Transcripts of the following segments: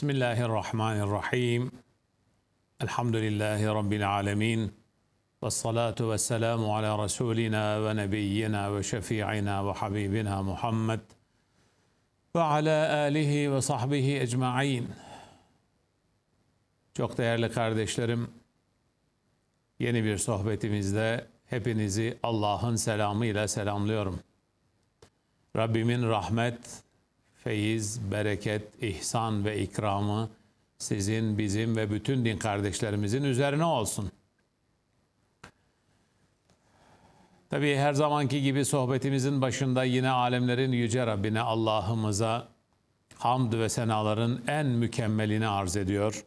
Bismillahirrahmanirrahim. Elhamdülillahi Rabbil alemin. Ve salatu ve selamu ala Resulina ve nebiyyina ve şefi'ina ve habibina Muhammed. Ve ala alihi ve sahbihi ecma'in. Çok değerli kardeşlerim, yeni bir sohbetimizde hepinizi Allah'ın selamıyla selamlıyorum. Rabbimin rahmet, feyiz, bereket, ihsan ve ikramı sizin, bizim ve bütün din kardeşlerimizin üzerine olsun. Tabii her zamanki gibi sohbetimizin başında yine alemlerin yüce Rabbine Allah'ımıza hamd ve senaların en mükemmelini arz ediyor.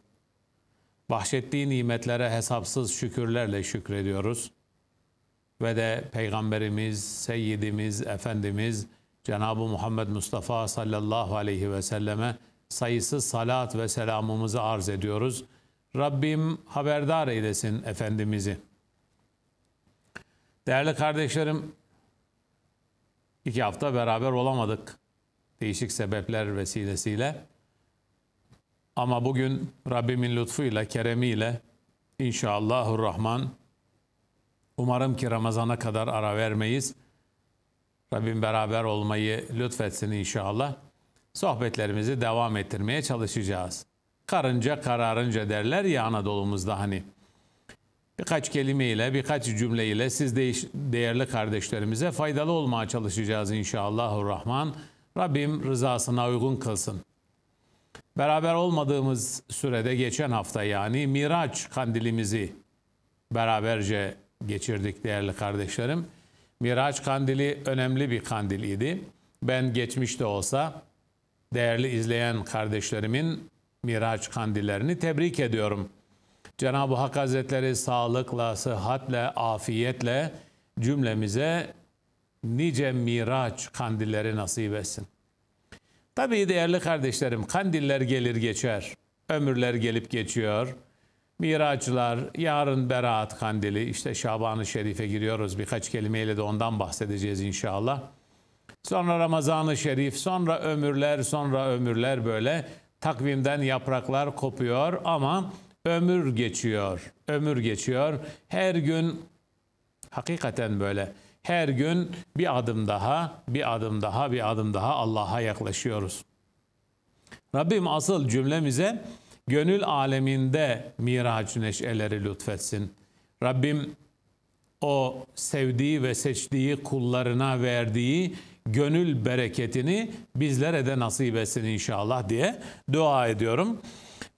Bahşettiği nimetlere hesapsız şükürlerle şükrediyoruz. Ve de Peygamberimiz, Seyyidimiz, Efendimiz, Cenab-ı Muhammed Mustafa sallallahu aleyhi ve selleme sayısız salat ve selamımızı arz ediyoruz. Rabbim haberdar eylesin Efendimiz'i. Değerli kardeşlerim, iki hafta beraber olamadık değişik sebepler vesilesiyle. Ama bugün Rabbimin lütfuyla, keremiyle inşallahurrahman umarım ki Ramazan'a kadar ara vermeyiz. Rabbim beraber olmayı lütfetsin inşallah. Sohbetlerimizi devam ettirmeye çalışacağız. Karınca kararınca derler ya Anadolu'muzda hani. Birkaç kelimeyle, birkaç cümleyle siz de değerli kardeşlerimize faydalı olmaya çalışacağız inşallahurrahman. Rabbim rızasına uygun kılsın. Beraber olmadığımız sürede geçen hafta yani Miraç kandilimizi beraberce geçirdik değerli kardeşlerim. Miraç kandili önemli bir kandil idi. Ben geçmişte olsa değerli izleyen kardeşlerimin Miraç kandillerini tebrik ediyorum. Cenab-ı Hak Hazretleri sağlıkla, sıhhatle, afiyetle cümlemize nice miraç kandilleri nasip etsin. Tabii değerli kardeşlerim kandiller gelir geçer. Ömürler gelip geçiyor. Miracılar, yarın Berat Kandili, işte Şaban-ı Şerif'e giriyoruz. Birkaç kelimeyle de ondan bahsedeceğiz inşallah. Sonra Ramazan-ı Şerif, sonra ömürler, sonra ömürler böyle takvimden yapraklar kopuyor ama ömür geçiyor. Ömür geçiyor. Her gün hakikaten böyle her gün bir adım daha, bir adım daha, bir adım daha Allah'a yaklaşıyoruz. Rabbim asıl cümlemize gönül aleminde miraç neşeleri lütfetsin. Rabbim o sevdiği ve seçtiği kullarına verdiği gönül bereketini bizlere de nasip etsin inşallah diye dua ediyorum.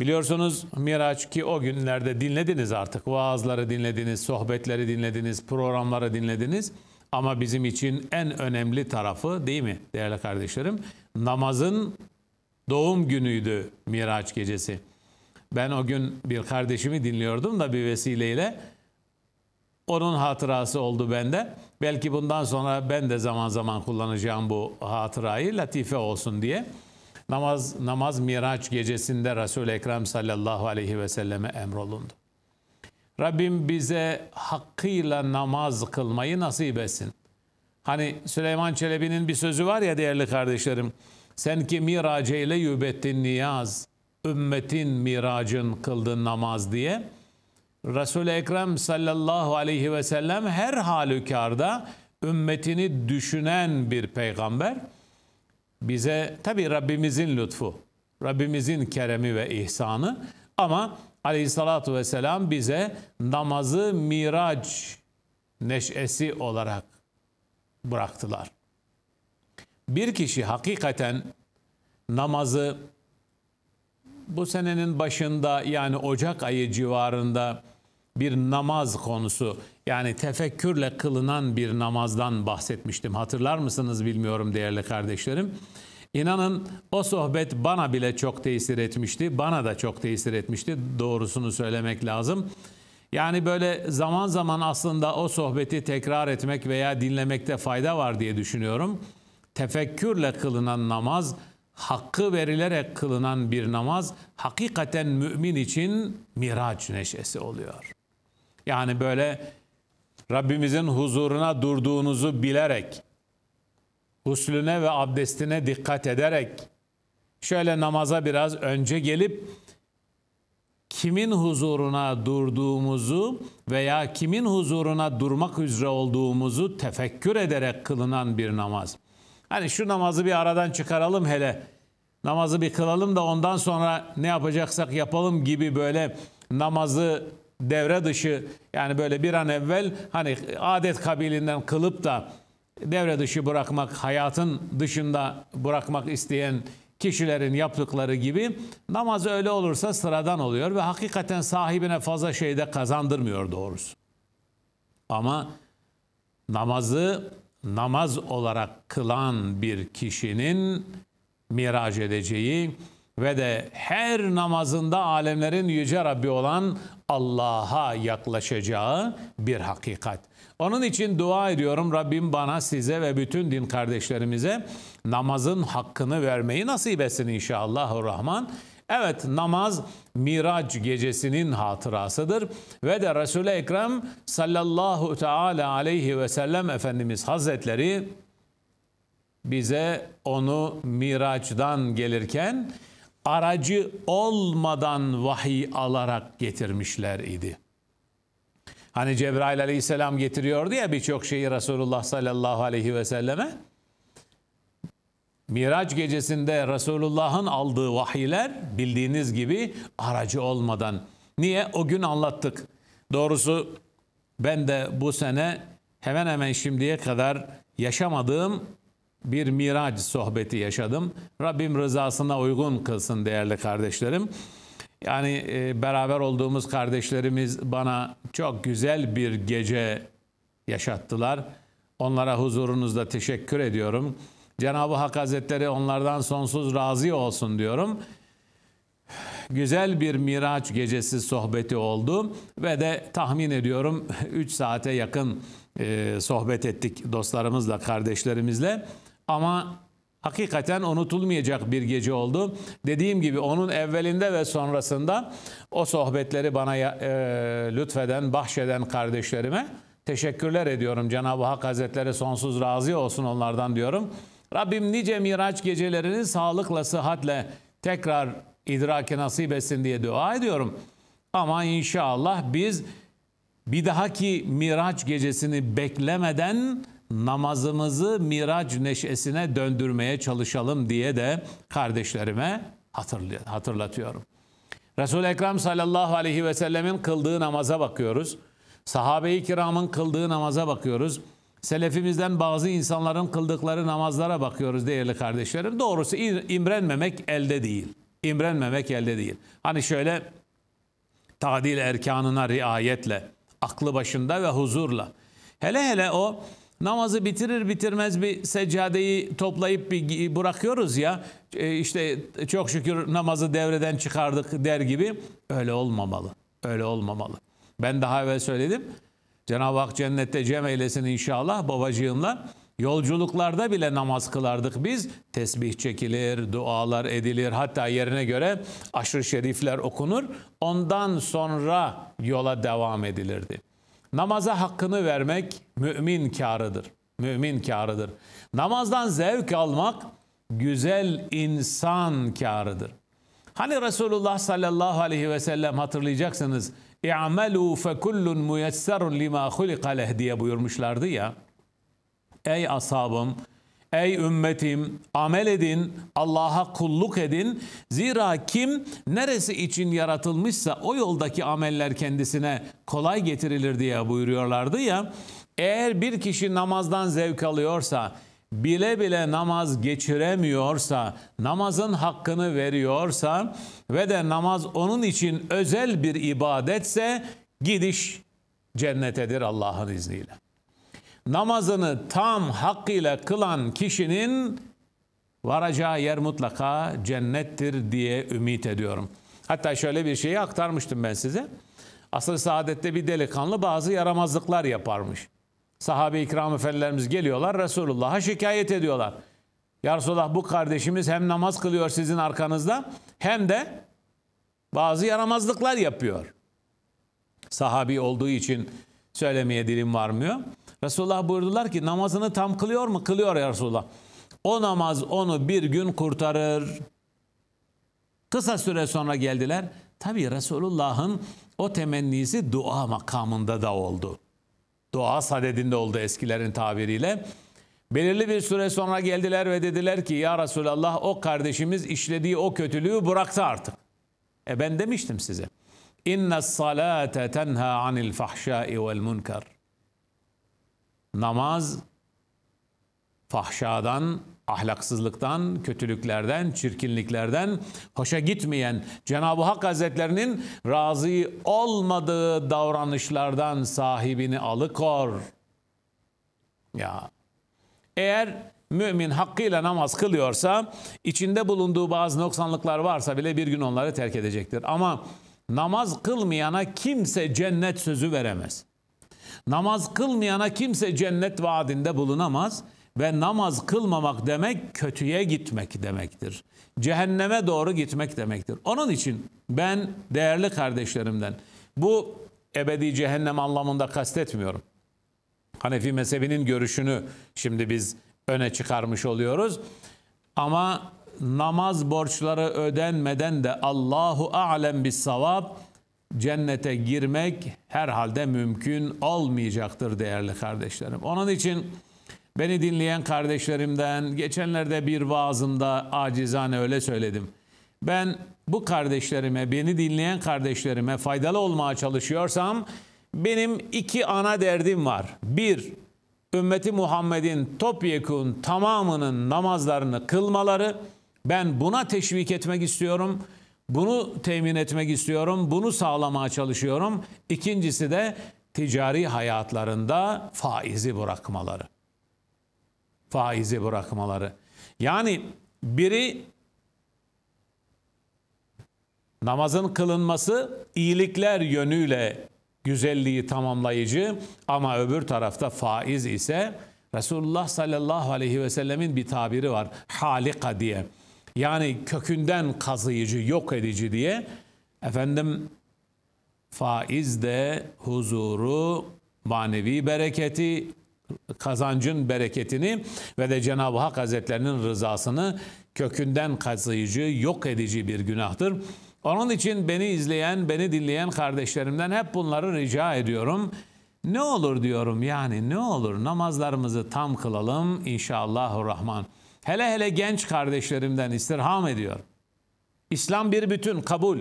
Biliyorsunuz Miraç ki o günlerde dinlediniz artık. Vaazları dinlediniz, sohbetleri dinlediniz, programları dinlediniz. Ama bizim için en önemli tarafı değil mi değerli kardeşlerim? Namazın doğum günüydü Miraç gecesi. Ben o gün bir kardeşimi dinliyordum da bir vesileyle. Onun hatırası oldu bende. Belki bundan sonra ben de zaman zaman kullanacağım bu hatırayı latife olsun diye. Namaz namaz Miraç gecesinde Resul Ekrem sallallahu aleyhi ve selleme emrolundu. Rabbim bize hakkıyla namaz kılmayı nasip etsin. Hani Süleyman Çelebi'nin bir sözü var ya değerli kardeşlerim. Sen ki miraceyle yübettin niyaz ümmetin miracın kıldığı namaz diye. Resul-i Ekrem sallallahu aleyhi ve sellem her halükarda ümmetini düşünen bir peygamber. Bize tabi Rabbimizin lütfu, Rabbimizin keremi ve ihsanı ama aleyhissalatu vesselam bize namazı miraç neşesi olarak bıraktılar. Bir kişi hakikaten namazı bu senenin başında yani Ocak ayı civarında bir namaz konusu yani tefekkürle kılınan bir namazdan bahsetmiştim. Hatırlar mısınız bilmiyorum değerli kardeşlerim. İnanın o sohbet bana bile çok tesir etmişti. Bana da çok tesir etmişti. Doğrusunu söylemek lazım. Yani böyle zaman zaman aslında o sohbeti tekrar etmek veya dinlemekte fayda var diye düşünüyorum. Tefekkürle kılınan namaz hakkı verilerek kılınan bir namaz hakikaten mümin için miraç neşesi oluyor. Yani böyle Rabbimizin huzuruna durduğunuzu bilerek, huslüne ve abdestine dikkat ederek, şöyle namaza biraz önce gelip kimin huzuruna durduğumuzu veya kimin huzuruna durmak üzere olduğumuzu tefekkür ederek kılınan bir namaz. Hani şu namazı bir aradan çıkaralım hele. Namazı bir kılalım da ondan sonra ne yapacaksak yapalım gibi böyle namazı devre dışı yani böyle bir an evvel hani adet kabilinden kılıp da devre dışı bırakmak, hayatın dışında bırakmak isteyen kişilerin yaptıkları gibi namaz öyle olursa sıradan oluyor ve hakikaten sahibine fazla şey de kazandırmıyor doğrusu. Ama namazı namaz olarak kılan bir kişinin miraç edeceği ve de her namazında alemlerin yüce Rabbi olan Allah'a yaklaşacağı bir hakikat. Onun için dua ediyorum Rabbim bana size ve bütün din kardeşlerimize namazın hakkını vermeyi nasip etsin inşallahurrahman. Rahman. Evet namaz Miraç gecesinin hatırasıdır ve de Resul-i Ekrem sallallahu teala aleyhi ve sellem Efendimiz Hazretleri bize onu Miraç'dan gelirken aracı olmadan vahiy alarak getirmişler idi. Hani Cebrail aleyhisselam getiriyordu ya birçok şeyi Resulullah sallallahu aleyhi ve selleme. Miraç gecesinde Resulullah'ın aldığı vahiyler bildiğiniz gibi aracı olmadan. Niye? O gün anlattık. Doğrusu ben de bu sene hemen hemen şimdiye kadar yaşamadığım bir miraç sohbeti yaşadım. Rabbim rızasına uygun kılsın değerli kardeşlerim. Yani e, beraber olduğumuz kardeşlerimiz bana çok güzel bir gece yaşattılar. Onlara huzurunuzda teşekkür ediyorum. Cenab-ı Hak Hazretleri onlardan sonsuz razı olsun diyorum. Güzel bir Miraç gecesi sohbeti oldu ve de tahmin ediyorum 3 saate yakın e, sohbet ettik dostlarımızla, kardeşlerimizle. Ama hakikaten unutulmayacak bir gece oldu. Dediğim gibi onun evvelinde ve sonrasında o sohbetleri bana e, lütfeden, bahşeden kardeşlerime teşekkürler ediyorum. Cenab-ı Hak Hazretleri sonsuz razı olsun onlardan diyorum. Rabbim nice miraç gecelerini sağlıkla, sıhhatle tekrar idraki nasip etsin diye dua ediyorum. Ama inşallah biz bir dahaki miraç gecesini beklemeden namazımızı miraç neşesine döndürmeye çalışalım diye de kardeşlerime hatırlatıyorum. Resul-i Ekrem sallallahu aleyhi ve sellemin kıldığı namaza bakıyoruz. Sahabe-i kiramın kıldığı namaza bakıyoruz selefimizden bazı insanların kıldıkları namazlara bakıyoruz değerli kardeşlerim. Doğrusu imrenmemek elde değil. İmrenmemek elde değil. Hani şöyle tadil erkanına riayetle, aklı başında ve huzurla. Hele hele o namazı bitirir bitirmez bir seccadeyi toplayıp bir bırakıyoruz ya e, işte çok şükür namazı devreden çıkardık der gibi öyle olmamalı. Öyle olmamalı. Ben daha evvel söyledim. Cenab-ı Hak cennette cem eylesin inşallah babacığımla. Yolculuklarda bile namaz kılardık biz. Tesbih çekilir, dualar edilir. Hatta yerine göre aşırı şerifler okunur. Ondan sonra yola devam edilirdi. Namaza hakkını vermek mümin karıdır. Mümin karıdır. Namazdan zevk almak güzel insan karıdır. Hani Resulullah sallallahu aleyhi ve sellem hatırlayacaksınız İ'melu fekullun müyesserun lima hulika leh diye buyurmuşlardı ya. Ey ashabım, ey ümmetim amel edin, Allah'a kulluk edin. Zira kim neresi için yaratılmışsa o yoldaki ameller kendisine kolay getirilir diye buyuruyorlardı ya. Eğer bir kişi namazdan zevk alıyorsa, bile bile namaz geçiremiyorsa, namazın hakkını veriyorsa ve de namaz onun için özel bir ibadetse gidiş cennetedir Allah'ın izniyle. Namazını tam hakkıyla kılan kişinin varacağı yer mutlaka cennettir diye ümit ediyorum. Hatta şöyle bir şeyi aktarmıştım ben size. Asıl saadette bir delikanlı bazı yaramazlıklar yaparmış. Sahabe-i kiram efendilerimiz geliyorlar Resulullah'a şikayet ediyorlar. Ya Resulallah bu kardeşimiz hem namaz kılıyor sizin arkanızda hem de bazı yaramazlıklar yapıyor. Sahabi olduğu için söylemeye dilim varmıyor. Resulullah buyurdular ki namazını tam kılıyor mu? Kılıyor ya Resulullah. O namaz onu bir gün kurtarır. Kısa süre sonra geldiler. Tabi Resulullah'ın o temennisi dua makamında da oldu. Dua sadedinde oldu eskilerin tabiriyle. Belirli bir süre sonra geldiler ve dediler ki ya Resulallah o kardeşimiz işlediği o kötülüğü bıraktı artık. E ben demiştim size. İnne salate tenha anil fahşai vel munkar. Namaz fahşadan, ahlaksızlıktan, kötülüklerden, çirkinliklerden, hoşa gitmeyen Cenab-ı Hak Hazretlerinin razı olmadığı davranışlardan sahibini alıkor. Ya eğer mümin hakkıyla namaz kılıyorsa, içinde bulunduğu bazı noksanlıklar varsa bile bir gün onları terk edecektir. Ama namaz kılmayana kimse cennet sözü veremez. Namaz kılmayana kimse cennet vaadinde bulunamaz. Ve namaz kılmamak demek kötüye gitmek demektir. Cehenneme doğru gitmek demektir. Onun için ben değerli kardeşlerimden bu ebedi cehennem anlamında kastetmiyorum. Hanefi mezhebinin görüşünü şimdi biz öne çıkarmış oluyoruz. Ama namaz borçları ödenmeden de Allahu alem bir savap cennete girmek herhalde mümkün olmayacaktır değerli kardeşlerim. Onun için Beni dinleyen kardeşlerimden geçenlerde bir vaazımda acizane öyle söyledim. Ben bu kardeşlerime, beni dinleyen kardeşlerime faydalı olmaya çalışıyorsam benim iki ana derdim var. Bir, ümmeti Muhammed'in topyekun tamamının namazlarını kılmaları. Ben buna teşvik etmek istiyorum. Bunu temin etmek istiyorum. Bunu sağlamaya çalışıyorum. İkincisi de ticari hayatlarında faizi bırakmaları faizi bırakmaları. Yani biri namazın kılınması iyilikler yönüyle güzelliği tamamlayıcı ama öbür tarafta faiz ise Resulullah sallallahu aleyhi ve sellemin bir tabiri var. Halika diye. Yani kökünden kazıyıcı, yok edici diye. Efendim faiz de huzuru, manevi bereketi, kazancın bereketini ve de Cenab-ı Hak Hazretlerinin rızasını kökünden kazıyıcı, yok edici bir günahtır. Onun için beni izleyen, beni dinleyen kardeşlerimden hep bunları rica ediyorum. Ne olur diyorum yani ne olur namazlarımızı tam kılalım inşallahü rahman. Hele hele genç kardeşlerimden istirham ediyorum. İslam bir bütün kabul.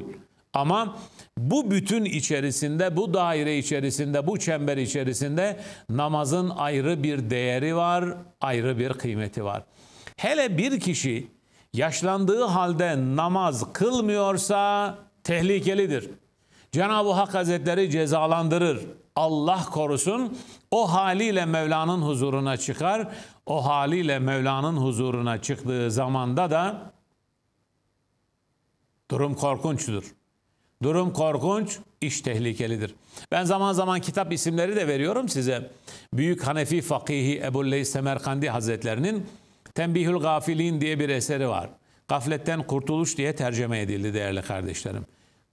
Ama bu bütün içerisinde, bu daire içerisinde, bu çember içerisinde namazın ayrı bir değeri var, ayrı bir kıymeti var. Hele bir kişi yaşlandığı halde namaz kılmıyorsa tehlikelidir. Cenab-ı Hak Hazretleri cezalandırır. Allah korusun o haliyle Mevla'nın huzuruna çıkar. O haliyle Mevla'nın huzuruna çıktığı zamanda da durum korkunçtur. Durum korkunç, iş tehlikelidir. Ben zaman zaman kitap isimleri de veriyorum size. Büyük Hanefi Fakihi Ebu'l-Leys Semerkandi Hazretlerinin Tembihül Gafilin diye bir eseri var. Gafletten Kurtuluş diye tercüme edildi değerli kardeşlerim.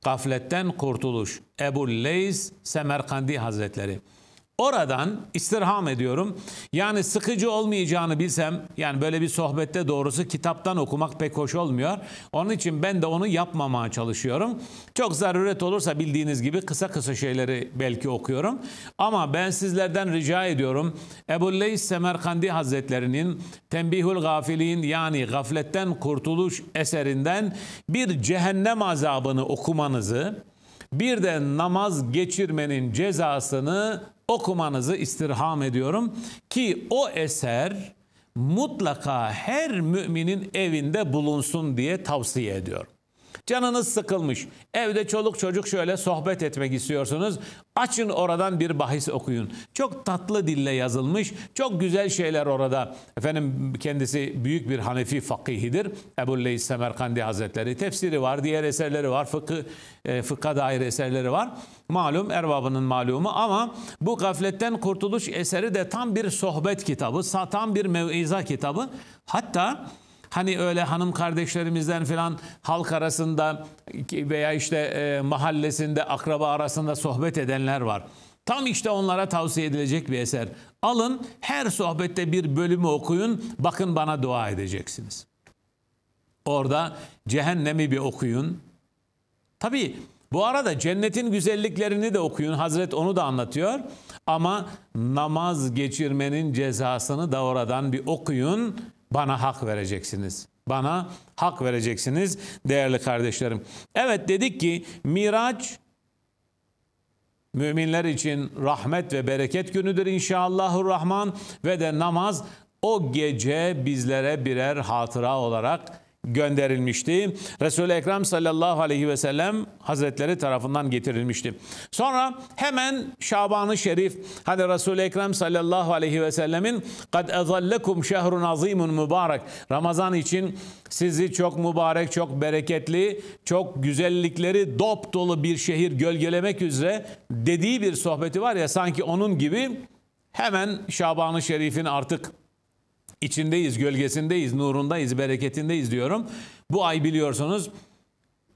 Gafletten Kurtuluş Ebu'l-Leys Semerkandi Hazretleri. Oradan istirham ediyorum. Yani sıkıcı olmayacağını bilsem, yani böyle bir sohbette doğrusu kitaptan okumak pek hoş olmuyor. Onun için ben de onu yapmamaya çalışıyorum. Çok zaruret olursa bildiğiniz gibi kısa kısa şeyleri belki okuyorum. Ama ben sizlerden rica ediyorum. Ebu Leys Semerkandi Hazretlerinin Tembihul Gafilin yani gafletten kurtuluş eserinden bir cehennem azabını okumanızı, bir de namaz geçirmenin cezasını okumanızı istirham ediyorum ki o eser mutlaka her müminin evinde bulunsun diye tavsiye ediyorum. Canınız sıkılmış. Evde çoluk çocuk şöyle sohbet etmek istiyorsunuz. Açın oradan bir bahis okuyun. Çok tatlı dille yazılmış. Çok güzel şeyler orada. Efendim kendisi büyük bir Hanefi fakihidir. Ebu Leys Semerkandi Hazretleri. Tefsiri var, diğer eserleri var. Fıkı, e, fıkha dair eserleri var. Malum erbabının malumu ama bu gafletten kurtuluş eseri de tam bir sohbet kitabı, tam bir meviza kitabı. Hatta Hani öyle hanım kardeşlerimizden filan halk arasında veya işte e, mahallesinde akraba arasında sohbet edenler var. Tam işte onlara tavsiye edilecek bir eser. Alın her sohbette bir bölümü okuyun. Bakın bana dua edeceksiniz. Orada cehennemi bir okuyun. Tabii bu arada cennetin güzelliklerini de okuyun. Hazret onu da anlatıyor. Ama namaz geçirmenin cezasını da oradan bir okuyun. Bana hak vereceksiniz. Bana hak vereceksiniz değerli kardeşlerim. Evet dedik ki Miraç müminler için rahmet ve bereket günüdür inşallahurrahman ve de namaz o gece bizlere birer hatıra olarak gönderilmişti. Resul-i Ekrem sallallahu aleyhi ve sellem hazretleri tarafından getirilmişti. Sonra hemen Şaban-ı Şerif hani Resul-i Ekrem sallallahu aleyhi ve sellemin kad ezallekum şehrun azimun mübarek Ramazan için sizi çok mübarek, çok bereketli, çok güzellikleri dop dolu bir şehir gölgelemek üzere dediği bir sohbeti var ya sanki onun gibi hemen Şaban-ı Şerif'in artık içindeyiz, gölgesindeyiz, nurundayız, bereketindeyiz diyorum. Bu ay biliyorsunuz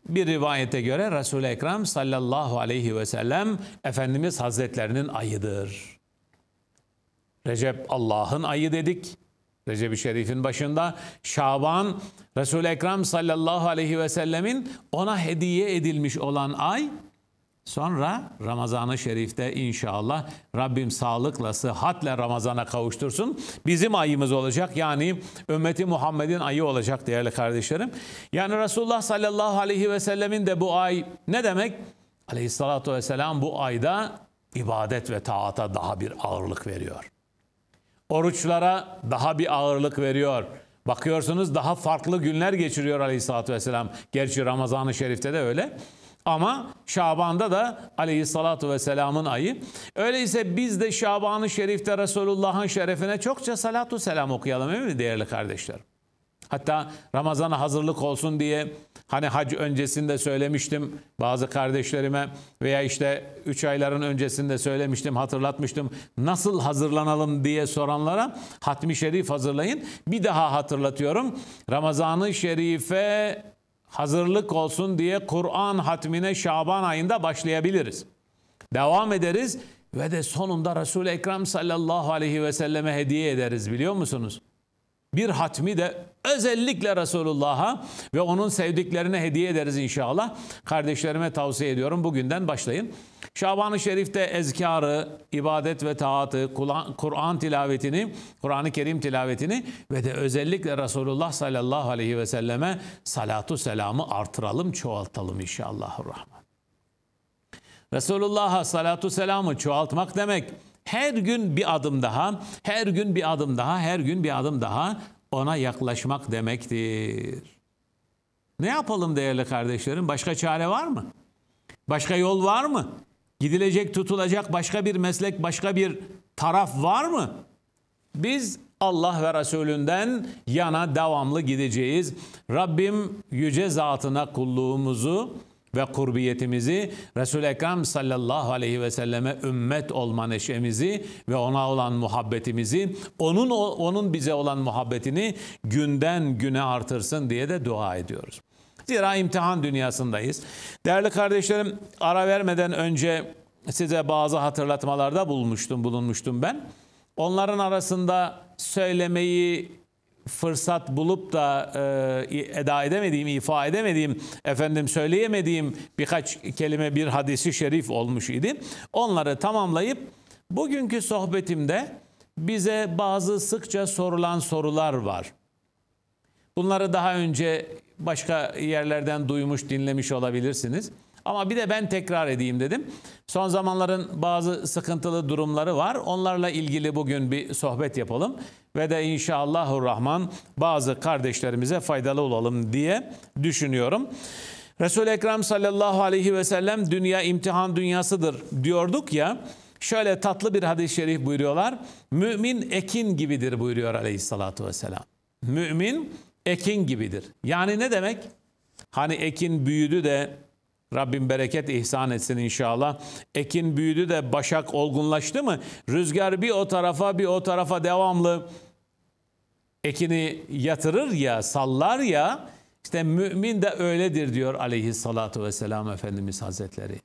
bir rivayete göre Resul-i Ekrem sallallahu aleyhi ve sellem Efendimiz Hazretlerinin ayıdır. Recep Allah'ın ayı dedik. Recep-i Şerif'in başında Şaban Resul-i Ekrem sallallahu aleyhi ve sellemin ona hediye edilmiş olan ay Sonra Ramazan-ı Şerif'te inşallah Rabbim sağlıkla, sıhhatle Ramazan'a kavuştursun. Bizim ayımız olacak yani ümmeti Muhammed'in ayı olacak değerli kardeşlerim. Yani Resulullah sallallahu aleyhi ve sellemin de bu ay ne demek? Aleyhissalatu vesselam bu ayda ibadet ve taata daha bir ağırlık veriyor. Oruçlara daha bir ağırlık veriyor. Bakıyorsunuz daha farklı günler geçiriyor aleyhissalatü vesselam. Gerçi Ramazan-ı Şerif'te de öyle. Ama Şaban'da da aleyhissalatu vesselamın ayı. Öyleyse biz de Şaban-ı Şerif'te Resulullah'ın şerefine çokça salatu selam okuyalım değil mi değerli kardeşlerim? Hatta Ramazan'a hazırlık olsun diye hani hac öncesinde söylemiştim bazı kardeşlerime veya işte 3 ayların öncesinde söylemiştim hatırlatmıştım. Nasıl hazırlanalım diye soranlara hatmi şerif hazırlayın. Bir daha hatırlatıyorum. Ramazanı Şerif'e hazırlık olsun diye Kur'an hatmine Şaban ayında başlayabiliriz. Devam ederiz ve de sonunda Resul-i Ekrem sallallahu aleyhi ve selleme hediye ederiz biliyor musunuz? Bir hatmi de özellikle Resulullah'a ve onun sevdiklerine hediye ederiz inşallah. Kardeşlerime tavsiye ediyorum bugünden başlayın. Şaban-ı Şerif'te ezkarı, ibadet ve taatı, Kur'an tilavetini, Kur'an-ı Kerim tilavetini ve de özellikle Resulullah sallallahu aleyhi ve selleme salatu selamı artıralım, çoğaltalım inşallah rahman. Resulullah'a salatu selamı çoğaltmak demek her gün bir adım daha, her gün bir adım daha, her gün bir adım daha ona yaklaşmak demektir. Ne yapalım değerli kardeşlerim? Başka çare var mı? Başka yol var mı? gidilecek, tutulacak başka bir meslek, başka bir taraf var mı? Biz Allah ve Resulünden yana devamlı gideceğiz. Rabbim yüce zatına kulluğumuzu ve kurbiyetimizi resul Ekrem sallallahu aleyhi ve selleme ümmet olma neşemizi ve ona olan muhabbetimizi, onun onun bize olan muhabbetini günden güne artırsın diye de dua ediyoruz. Zira imtihan dünyasındayız. Değerli kardeşlerim ara vermeden önce size bazı hatırlatmalarda bulmuştum bulunmuştum ben. Onların arasında söylemeyi fırsat bulup da e, eda edemediğim, ifa edemediğim, efendim söyleyemediğim birkaç kelime bir hadisi şerif olmuş idi. Onları tamamlayıp bugünkü sohbetimde bize bazı sıkça sorulan sorular var. Bunları daha önce Başka yerlerden duymuş, dinlemiş olabilirsiniz. Ama bir de ben tekrar edeyim dedim. Son zamanların bazı sıkıntılı durumları var. Onlarla ilgili bugün bir sohbet yapalım ve de inşallahurrahman bazı kardeşlerimize faydalı olalım diye düşünüyorum. Resul-i Ekrem sallallahu aleyhi ve sellem dünya imtihan dünyasıdır diyorduk ya. Şöyle tatlı bir hadis-i şerif buyuruyorlar. Mümin ekin gibidir buyuruyor aleyhissalatu vesselam. Mümin ekin gibidir. Yani ne demek? Hani ekin büyüdü de Rabbim bereket ihsan etsin inşallah. Ekin büyüdü de başak olgunlaştı mı? Rüzgar bir o tarafa bir o tarafa devamlı ekini yatırır ya, sallar ya. İşte mümin de öyledir diyor aleyhissalatu vesselam Efendimiz Hazretleri.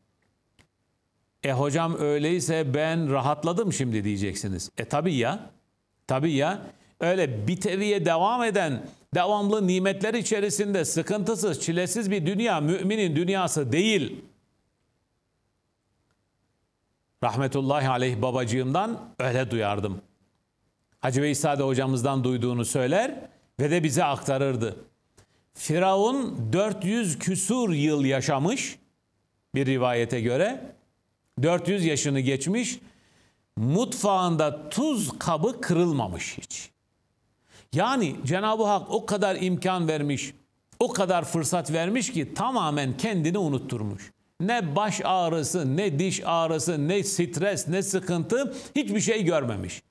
E hocam öyleyse ben rahatladım şimdi diyeceksiniz. E tabi ya, tabi ya. Öyle biteviye devam eden devamlı nimetler içerisinde sıkıntısız, çilesiz bir dünya müminin dünyası değil. Rahmetullahi aleyh babacığımdan öyle duyardım. Hacı Veysade hocamızdan duyduğunu söyler ve de bize aktarırdı. Firavun 400 küsur yıl yaşamış bir rivayete göre. 400 yaşını geçmiş. Mutfağında tuz kabı kırılmamış hiç. Yani Cenab-ı Hak o kadar imkan vermiş, o kadar fırsat vermiş ki tamamen kendini unutturmuş. Ne baş ağrısı, ne diş ağrısı, ne stres, ne sıkıntı hiçbir şey görmemiş.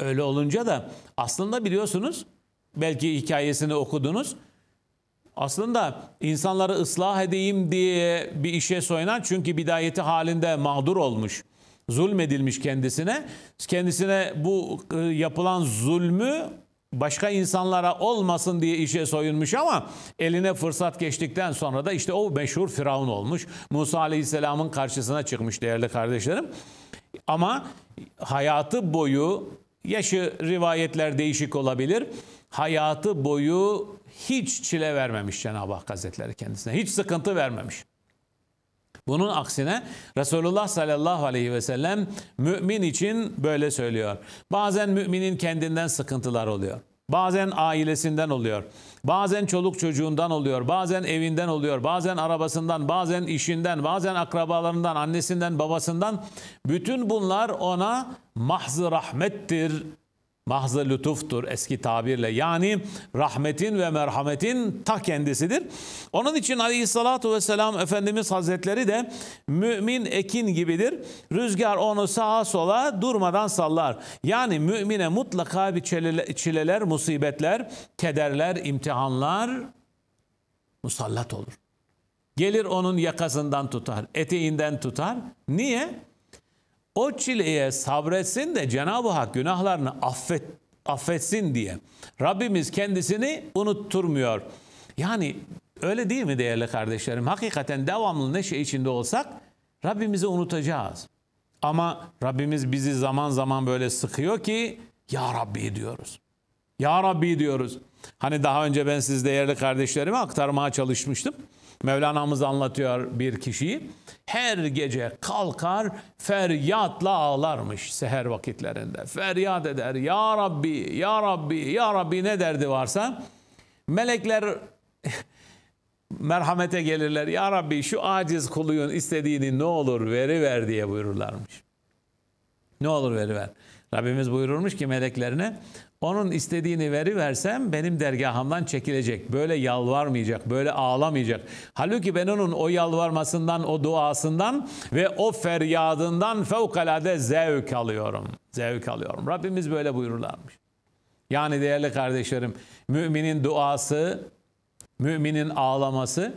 Öyle olunca da aslında biliyorsunuz, belki hikayesini okudunuz. Aslında insanları ıslah edeyim diye bir işe soyunan çünkü bidayeti halinde mağdur olmuş zulmedilmiş kendisine. Kendisine bu e, yapılan zulmü başka insanlara olmasın diye işe soyunmuş ama eline fırsat geçtikten sonra da işte o meşhur Firavun olmuş. Musa Aleyhisselam'ın karşısına çıkmış değerli kardeşlerim. Ama hayatı boyu yaşı rivayetler değişik olabilir. Hayatı boyu hiç çile vermemiş Cenab-ı Hak Hazretleri kendisine. Hiç sıkıntı vermemiş. Bunun aksine Resulullah sallallahu aleyhi ve sellem mümin için böyle söylüyor. Bazen müminin kendinden sıkıntılar oluyor. Bazen ailesinden oluyor. Bazen çoluk çocuğundan oluyor. Bazen evinden oluyor. Bazen arabasından, bazen işinden, bazen akrabalarından, annesinden, babasından. Bütün bunlar ona mahz rahmettir mahza lütuftur eski tabirle. Yani rahmetin ve merhametin ta kendisidir. Onun için aleyhissalatu vesselam Efendimiz Hazretleri de mümin ekin gibidir. Rüzgar onu sağa sola durmadan sallar. Yani mümine mutlaka bir çileler, musibetler, kederler, imtihanlar musallat olur. Gelir onun yakasından tutar, eteğinden tutar. Niye? O çileye sabretsin de Cenab-ı Hak günahlarını affet, affetsin diye. Rabbimiz kendisini unutturmuyor. Yani öyle değil mi değerli kardeşlerim? Hakikaten devamlı neşe içinde olsak Rabbimizi unutacağız. Ama Rabbimiz bizi zaman zaman böyle sıkıyor ki Ya Rabbi diyoruz. Ya Rabbi diyoruz. Hani daha önce ben siz değerli kardeşlerime aktarmaya çalışmıştım. Mevlana'mız anlatıyor bir kişiyi. Her gece kalkar feryatla ağlarmış seher vakitlerinde. Feryat eder. Ya Rabbi, Ya Rabbi, Ya Rabbi ne derdi varsa. Melekler merhamete gelirler. Ya Rabbi şu aciz kuluyun istediğini ne olur veriver diye buyururlarmış. Ne olur veriver. Rabbimiz buyururmuş ki meleklerine onun istediğini veri versem benim dergahımdan çekilecek. Böyle yalvarmayacak, böyle ağlamayacak. Halbuki ben onun o yalvarmasından, o duasından ve o feryadından fevkalade zevk alıyorum. Zevk alıyorum. Rabbimiz böyle buyururlarmış. Yani değerli kardeşlerim, müminin duası, müminin ağlaması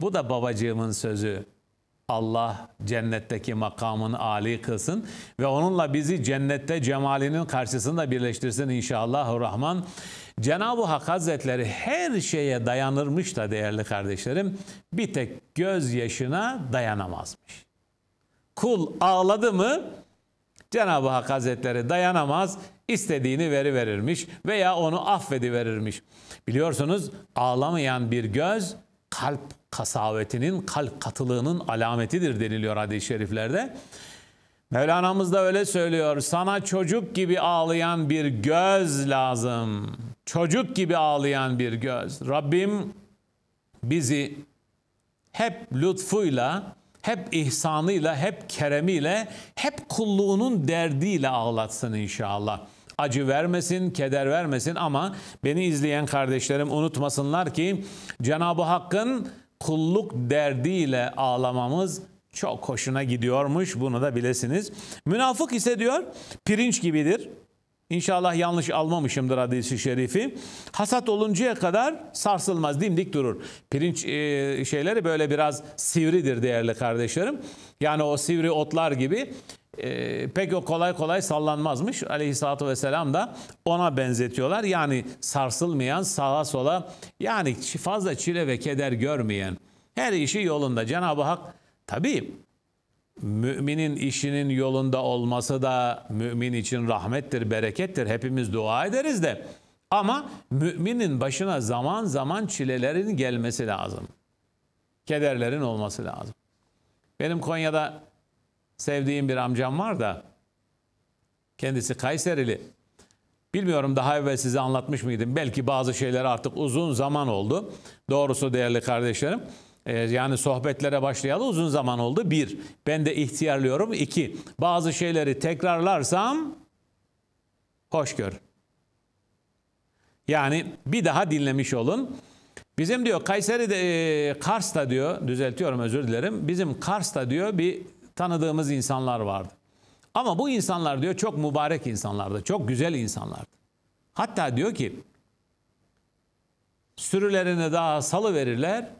bu da babacığımın sözü. Allah cennetteki makamını âli kılsın ve onunla bizi cennette cemalinin karşısında birleştirsin inşallah rahman. Cenab-ı Hak Hazretleri her şeye dayanırmış da değerli kardeşlerim bir tek gözyaşına dayanamazmış. Kul ağladı mı Cenab-ı Hak Hazretleri dayanamaz, istediğini veri verirmiş veya onu affedi verirmiş. Biliyorsunuz ağlamayan bir göz kalp kasavetinin, kalp katılığının alametidir deniliyor hadis-i şeriflerde. Mevlana'mız da öyle söylüyor. Sana çocuk gibi ağlayan bir göz lazım. Çocuk gibi ağlayan bir göz. Rabbim bizi hep lütfuyla, hep ihsanıyla, hep keremiyle, hep kulluğunun derdiyle ağlatsın inşallah. Acı vermesin, keder vermesin ama beni izleyen kardeşlerim unutmasınlar ki Cenab-ı Hakk'ın kulluk derdiyle ağlamamız çok hoşuna gidiyormuş. Bunu da bilesiniz. Münafık ise diyor pirinç gibidir. İnşallah yanlış almamışımdır hadisi şerifi. Hasat oluncaya kadar sarsılmaz, dimdik durur. Pirinç e, şeyleri böyle biraz sivridir değerli kardeşlerim. Yani o sivri otlar gibi e, pek o kolay kolay sallanmazmış. Aleyhisselatü Vesselam da ona benzetiyorlar. Yani sarsılmayan, sağa sola yani fazla çile ve keder görmeyen, her işi yolunda. Cenab-ı Hak tabii müminin işinin yolunda olması da mümin için rahmettir, berekettir. Hepimiz dua ederiz de. Ama müminin başına zaman zaman çilelerin gelmesi lazım. Kederlerin olması lazım. Benim Konya'da sevdiğim bir amcam var da kendisi Kayserili. Bilmiyorum daha evvel size anlatmış mıydım? Belki bazı şeyler artık uzun zaman oldu. Doğrusu değerli kardeşlerim. E, yani sohbetlere başlayalı uzun zaman oldu. Bir, ben de ihtiyarlıyorum. İki, bazı şeyleri tekrarlarsam hoş gör. Yani bir daha dinlemiş olun. Bizim diyor Kayseri'de, e, Kars'ta diyor, düzeltiyorum özür dilerim. Bizim Kars'ta diyor bir tanıdığımız insanlar vardı. Ama bu insanlar diyor çok mübarek insanlardı, çok güzel insanlardı. Hatta diyor ki sürülerini daha salı verirler.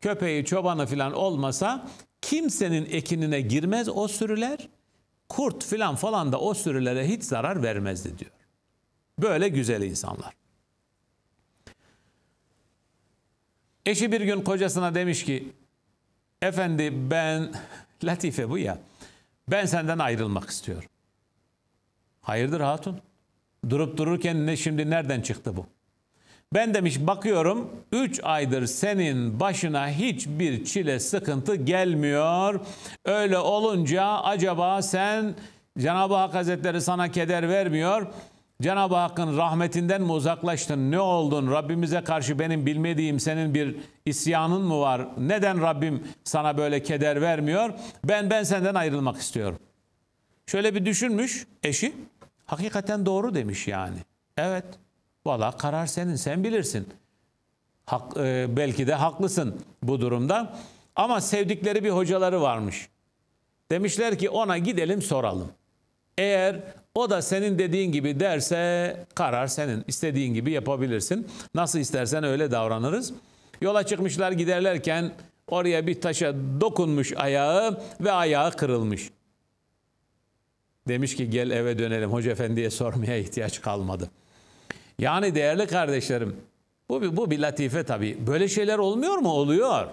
Köpeği, çobanı filan olmasa kimsenin ekinine girmez o sürüler. Kurt filan falan da o sürülere hiç zarar vermezdi diyor. Böyle güzel insanlar. Eşi bir gün kocasına demiş ki, efendi ben Latife bu ya. Ben senden ayrılmak istiyorum. Hayırdır hatun? Durup dururken ne şimdi nereden çıktı bu? Ben demiş bakıyorum 3 aydır senin başına hiçbir çile sıkıntı gelmiyor. Öyle olunca acaba sen Cenab-ı Hak Hazretleri sana keder vermiyor. Cenab-ı Hakk'ın rahmetinden mi uzaklaştın? Ne oldun? Rabbimize karşı benim bilmediğim senin bir isyanın mı var? Neden Rabbim sana böyle keder vermiyor? Ben ben senden ayrılmak istiyorum. Şöyle bir düşünmüş eşi. Hakikaten doğru demiş yani. Evet. Valla karar senin. Sen bilirsin. Hak, e, belki de haklısın bu durumda. Ama sevdikleri bir hocaları varmış. Demişler ki ona gidelim soralım. Eğer o da senin dediğin gibi derse karar senin. İstediğin gibi yapabilirsin. Nasıl istersen öyle davranırız. Yola çıkmışlar giderlerken oraya bir taşa dokunmuş ayağı ve ayağı kırılmış. Demiş ki gel eve dönelim hoca efendiye sormaya ihtiyaç kalmadı. Yani değerli kardeşlerim bu, bu bir latife tabii. Böyle şeyler olmuyor mu? Oluyor.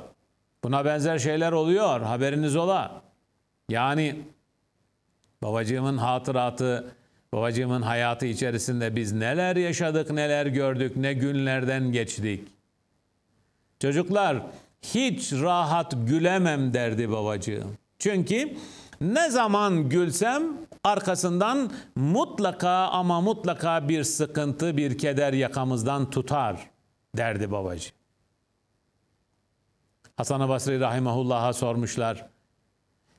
Buna benzer şeyler oluyor. Haberiniz ola. Yani Babacığımın hatıratı, babacığımın hayatı içerisinde biz neler yaşadık, neler gördük, ne günlerden geçtik. Çocuklar hiç rahat gülemem derdi babacığım. Çünkü ne zaman gülsem arkasından mutlaka ama mutlaka bir sıkıntı, bir keder yakamızdan tutar derdi babacığım. Hasan Basri Rahimahullah'a sormuşlar.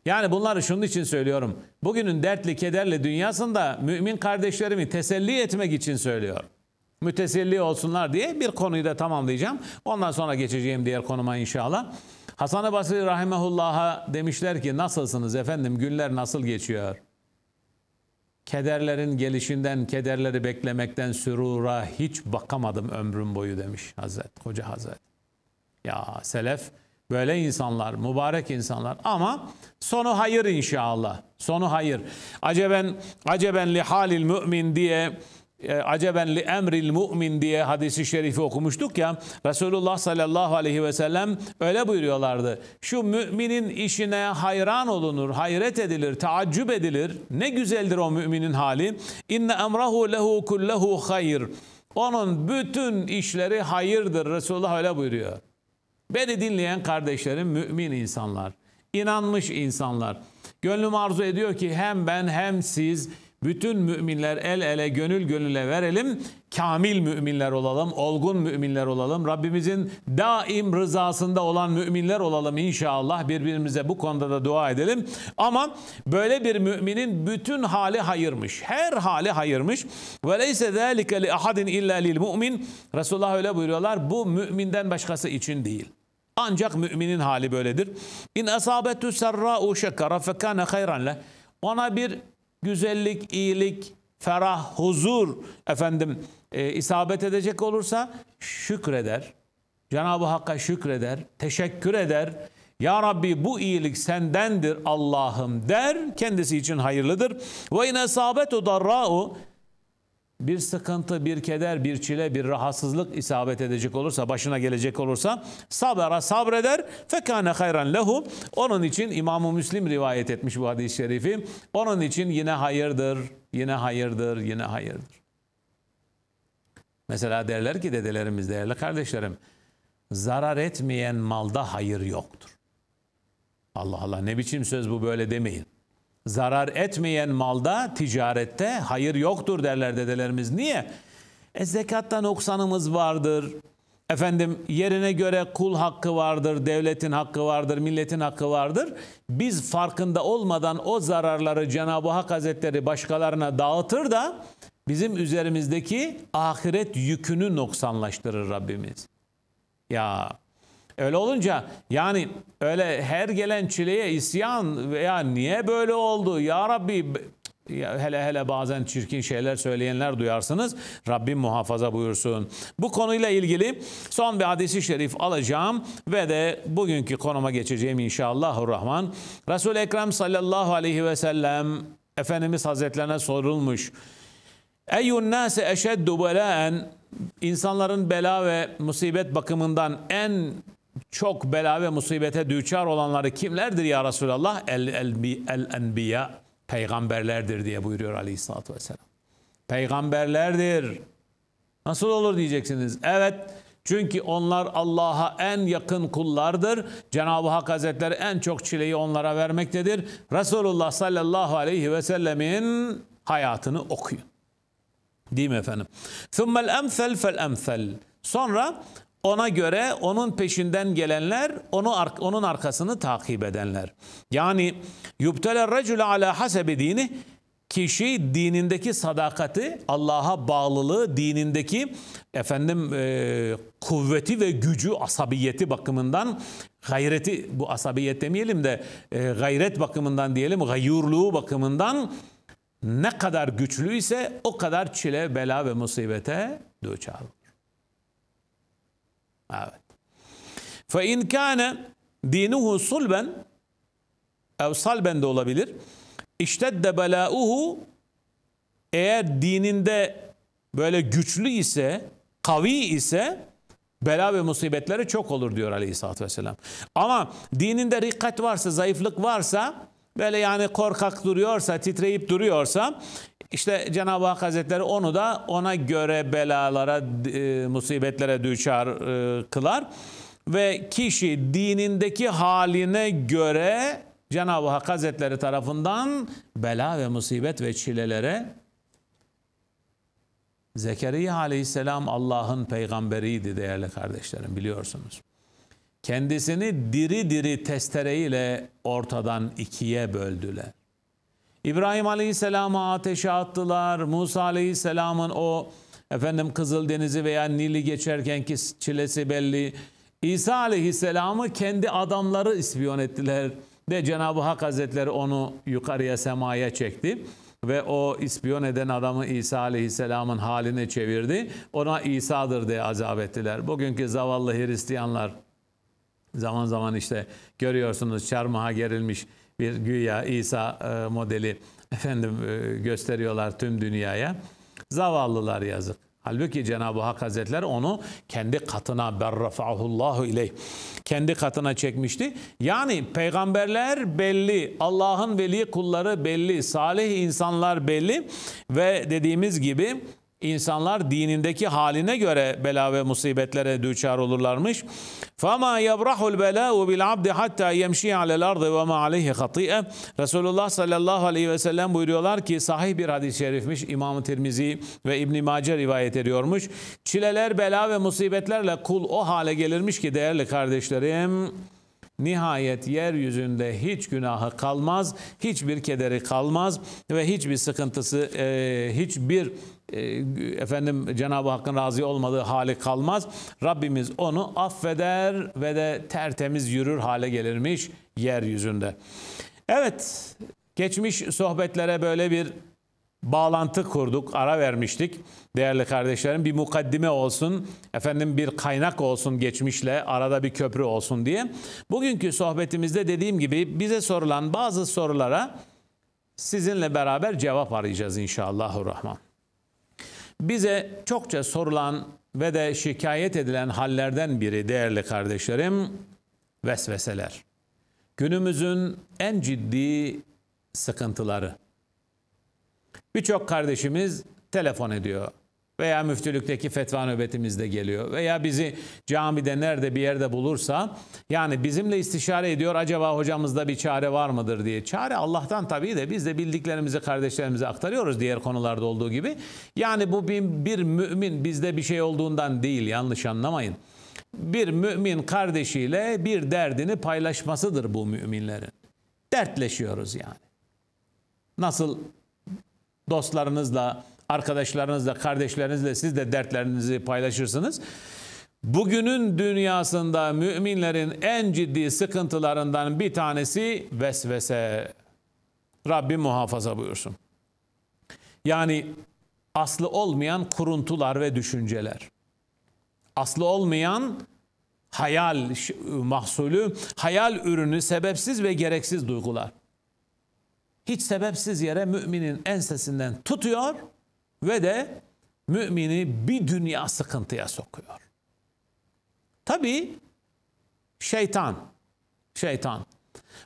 Yani bunları şunun için söylüyorum. Bugünün dertli, kederli dünyasında mümin kardeşlerimi teselli etmek için söylüyorum. Müteselli olsunlar diye bir konuyu da tamamlayacağım. Ondan sonra geçeceğim diğer konuma inşallah. Hasan-ı Basri Rahimehullah'a demişler ki nasılsınız efendim günler nasıl geçiyor? Kederlerin gelişinden, kederleri beklemekten sürura hiç bakamadım ömrüm boyu demiş Hazret, Koca Hazret. Ya selef Böyle insanlar, mübarek insanlar. Ama sonu hayır inşallah. Sonu hayır. Aceben, aceben li halil mümin diye e, aceben li emril Mümin diye hadisi şerifi okumuştuk ya Resulullah sallallahu aleyhi ve sellem öyle buyuruyorlardı. Şu müminin işine hayran olunur, hayret edilir, taaccüp edilir. Ne güzeldir o müminin hali. İnne emrahu lehu kullehu hayır. Onun bütün işleri hayırdır. Resulullah öyle buyuruyor. Beni dinleyen kardeşlerim mümin insanlar, inanmış insanlar. Gönlüm arzu ediyor ki hem ben hem siz bütün müminler el ele gönül gönüle verelim. Kamil müminler olalım, olgun müminler olalım. Rabbimizin daim rızasında olan müminler olalım inşallah. Birbirimize bu konuda da dua edelim. Ama böyle bir müminin bütün hali hayırmış. Her hali hayırmış. Ve leyse zâlike li ahadin illa lil mu'min. Resulullah öyle buyuruyorlar. Bu müminden başkası için değil. Ancak müminin hali böyledir. İn asabetu serra'u şekara fekâne hayran Ona bir güzellik, iyilik, ferah, huzur efendim e, isabet edecek olursa şükreder. Cenab-ı Hakk'a şükreder, teşekkür eder. Ya Rabbi bu iyilik sendendir Allah'ım der. Kendisi için hayırlıdır. Ve in asabetu darra'u bir sıkıntı, bir keder, bir çile, bir rahatsızlık isabet edecek olursa, başına gelecek olursa sabara sabreder. Fekane hayran lehu. Onun için İmam-ı Müslim rivayet etmiş bu hadis-i şerifi. Onun için yine hayırdır, yine hayırdır, yine hayırdır. Mesela derler ki dedelerimiz, değerli kardeşlerim, zarar etmeyen malda hayır yoktur. Allah Allah ne biçim söz bu böyle demeyin. Zarar etmeyen malda, ticarette hayır yoktur derler dedelerimiz. Niye? E zekatta noksanımız vardır. Efendim yerine göre kul hakkı vardır, devletin hakkı vardır, milletin hakkı vardır. Biz farkında olmadan o zararları Cenab-ı Hak Hazretleri başkalarına dağıtır da bizim üzerimizdeki ahiret yükünü noksanlaştırır Rabbimiz. Ya Öyle olunca yani öyle her gelen çileye isyan veya niye böyle oldu ya Rabbi ya hele hele bazen çirkin şeyler söyleyenler duyarsınız. Rabbim muhafaza buyursun. Bu konuyla ilgili son bir hadisi şerif alacağım ve de bugünkü konuma geçeceğim inşallahurrahman. Resul-i Ekrem sallallahu aleyhi ve sellem Efendimiz Hazretlerine sorulmuş. Eyyun nase eşeddu belaen insanların bela ve musibet bakımından en çok bela ve musibete düçar olanları kimlerdir ya Resulallah? El-enbiya, el, peygamberlerdir diye buyuruyor aleyhissalatü vesselam. Peygamberlerdir. Nasıl olur diyeceksiniz. Evet, çünkü onlar Allah'a en yakın kullardır. Cenab-ı Hak Hazretleri en çok çileyi onlara vermektedir. Resulullah sallallahu aleyhi ve sellemin hayatını okuyun. Değil mi efendim? ثُمَّ الْاَمْثَلْ فَالْاَمْثَلْ Sonra ona göre onun peşinden gelenler, onu onun arkasını takip edenler. Yani yubtele racul ala hasebi dini kişi dinindeki sadakati, Allah'a bağlılığı, dinindeki efendim e, kuvveti ve gücü, asabiyeti bakımından gayreti bu asabiyet demeyelim de e, gayret bakımından diyelim, gayurluğu bakımından ne kadar güçlü ise o kadar çile, bela ve musibete düçar Evet. فَاِنْ كَانَ dinuhu sulben ev salben de olabilir. İştedde belâuhu eğer dininde böyle güçlü ise, kavi ise bela ve musibetleri çok olur diyor aleyhissalatü vesselam. Ama dininde rikkat varsa, zayıflık varsa böyle yani korkak duruyorsa, titreyip duruyorsa işte Cenab-ı Hak Hazretleri onu da ona göre belalara, e, musibetlere düçar e, kılar. Ve kişi dinindeki haline göre Cenab-ı Hak Hazretleri tarafından bela ve musibet ve çilelere Zekeriya aleyhisselam Allah'ın peygamberiydi değerli kardeşlerim biliyorsunuz. Kendisini diri diri testereyle ortadan ikiye böldüler. İbrahim Aleyhisselam'a ateşe attılar. Musa Aleyhisselam'ın o efendim Kızıldeniz'i veya Nil'i geçerkenki çilesi belli. İsa Aleyhisselam'ı kendi adamları ispiyon ettiler ve Cenab-ı Hak Hazretleri onu yukarıya semaya çekti ve o ispiyon eden adamı İsa Aleyhisselam'ın haline çevirdi. Ona İsa'dır diye azap ettiler. Bugünkü zavallı Hristiyanlar zaman zaman işte görüyorsunuz çarmıha gerilmiş bir güya İsa e, modeli efendim e, gösteriyorlar tüm dünyaya. Zavallılar yazık. Halbuki Cenab-ı Hak Hazretleri onu kendi katına berrafahullahu ileyh kendi katına çekmişti. Yani peygamberler belli, Allah'ın veli kulları belli, salih insanlar belli ve dediğimiz gibi insanlar dinindeki haline göre bela ve musibetlere düçar olurlarmış. Fama yabrahul bela'u bil abdi hatta yemşi alel ardı ve ma aleyhi hati'e. Resulullah sallallahu aleyhi ve sellem buyuruyorlar ki sahih bir hadis-i şerifmiş. İmam-ı Tirmizi ve İbn Mace rivayet ediyormuş. Çileler, bela ve musibetlerle kul o hale gelirmiş ki değerli kardeşlerim Nihayet yeryüzünde hiç günahı kalmaz, hiçbir kederi kalmaz ve hiçbir sıkıntısı, hiçbir e, efendim Cenab-ı Hakk'ın razı olmadığı hali kalmaz. Rabbimiz onu affeder ve de tertemiz yürür hale gelirmiş yeryüzünde. Evet, geçmiş sohbetlere böyle bir bağlantı kurduk, ara vermiştik. Değerli kardeşlerim bir mukaddime olsun, efendim bir kaynak olsun geçmişle, arada bir köprü olsun diye. Bugünkü sohbetimizde dediğim gibi bize sorulan bazı sorulara sizinle beraber cevap arayacağız rahman bize çokça sorulan ve de şikayet edilen hallerden biri değerli kardeşlerim vesveseler. Günümüzün en ciddi sıkıntıları. Birçok kardeşimiz telefon ediyor veya müftülükteki fetva nöbetimizde geliyor veya bizi camide nerede bir yerde bulursa yani bizimle istişare ediyor acaba hocamızda bir çare var mıdır diye. Çare Allah'tan tabii de biz de bildiklerimizi kardeşlerimize aktarıyoruz diğer konularda olduğu gibi. Yani bu bir, bir mümin bizde bir şey olduğundan değil yanlış anlamayın. Bir mümin kardeşiyle bir derdini paylaşmasıdır bu müminlerin. Dertleşiyoruz yani. Nasıl dostlarınızla Arkadaşlarınızla, kardeşlerinizle siz de dertlerinizi paylaşırsınız. Bugünün dünyasında müminlerin en ciddi sıkıntılarından bir tanesi vesvese. Rabbim muhafaza buyursun. Yani aslı olmayan kuruntular ve düşünceler. Aslı olmayan hayal mahsulü, hayal ürünü, sebepsiz ve gereksiz duygular. Hiç sebepsiz yere müminin ensesinden tutuyor, ve de mümini bir dünya sıkıntıya sokuyor. Tabi şeytan, şeytan.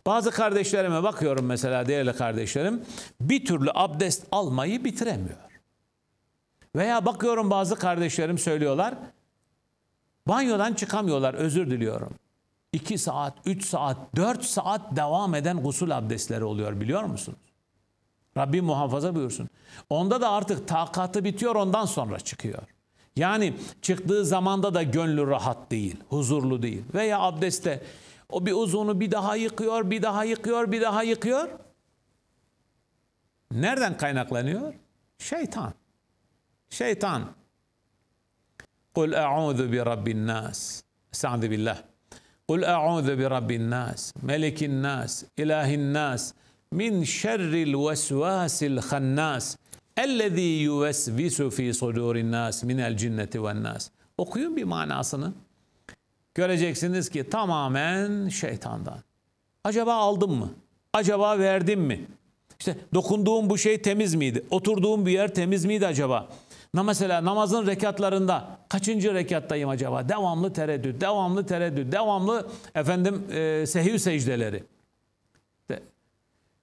Bazı kardeşlerime bakıyorum mesela değerli kardeşlerim bir türlü abdest almayı bitiremiyor. Veya bakıyorum bazı kardeşlerim söylüyorlar banyodan çıkamıyorlar özür diliyorum. 2 saat, 3 saat, 4 saat devam eden gusül abdestleri oluyor biliyor musunuz? Rabbim muhafaza buyursun. Onda da artık takatı bitiyor ondan sonra çıkıyor. Yani çıktığı zamanda da gönlü rahat değil, huzurlu değil. Veya abdeste o bir uzunu bir daha yıkıyor, bir daha yıkıyor, bir daha yıkıyor. Nereden kaynaklanıyor? Şeytan. Şeytan. قُلْ e'udhu بِرَبِّ النَّاسِ nas. Estağfirullah. قُلْ e'udhu بِرَبِّ النَّاسِ مَلِكِ النَّاسِ nas, النَّاسِ min şerril vesvasil hannas ellezî yuvesvisu fî sudûrin nas minel cinneti ven nas. Okuyun bir manasını. Göreceksiniz ki tamamen şeytandan. Acaba aldım mı? Acaba verdim mi? İşte dokunduğum bu şey temiz miydi? Oturduğum bir yer temiz miydi acaba? Mesela namazın rekatlarında kaçıncı rekattayım acaba? Devamlı tereddüt, devamlı tereddüt, devamlı efendim e, sehiv secdeleri.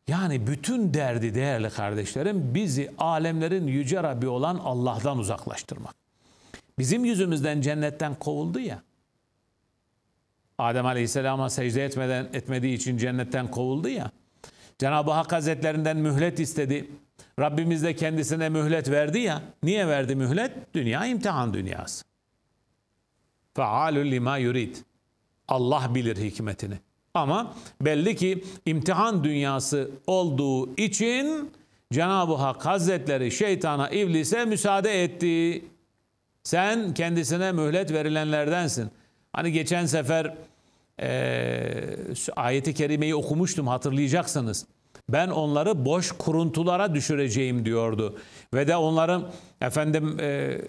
Yani bütün derdi değerli kardeşlerim bizi alemlerin yüce Rabbi olan Allah'tan uzaklaştırmak. Bizim yüzümüzden cennetten kovuldu ya. Adem Aleyhisselam'a secde etmeden etmediği için cennetten kovuldu ya. Cenab-ı Hak Hazretlerinden mühlet istedi. Rabbimiz de kendisine mühlet verdi ya. Niye verdi mühlet? Dünya imtihan dünyası. Faalul lima yurid. Allah bilir hikmetini. Ama belli ki imtihan dünyası olduğu için Cenab-ı Hak Hazretleri şeytana, iblise müsaade etti. Sen kendisine mühlet verilenlerdensin. Hani geçen sefer e, ayeti kerimeyi okumuştum hatırlayacaksınız. Ben onları boş kuruntulara düşüreceğim diyordu. Ve de onların efendim e,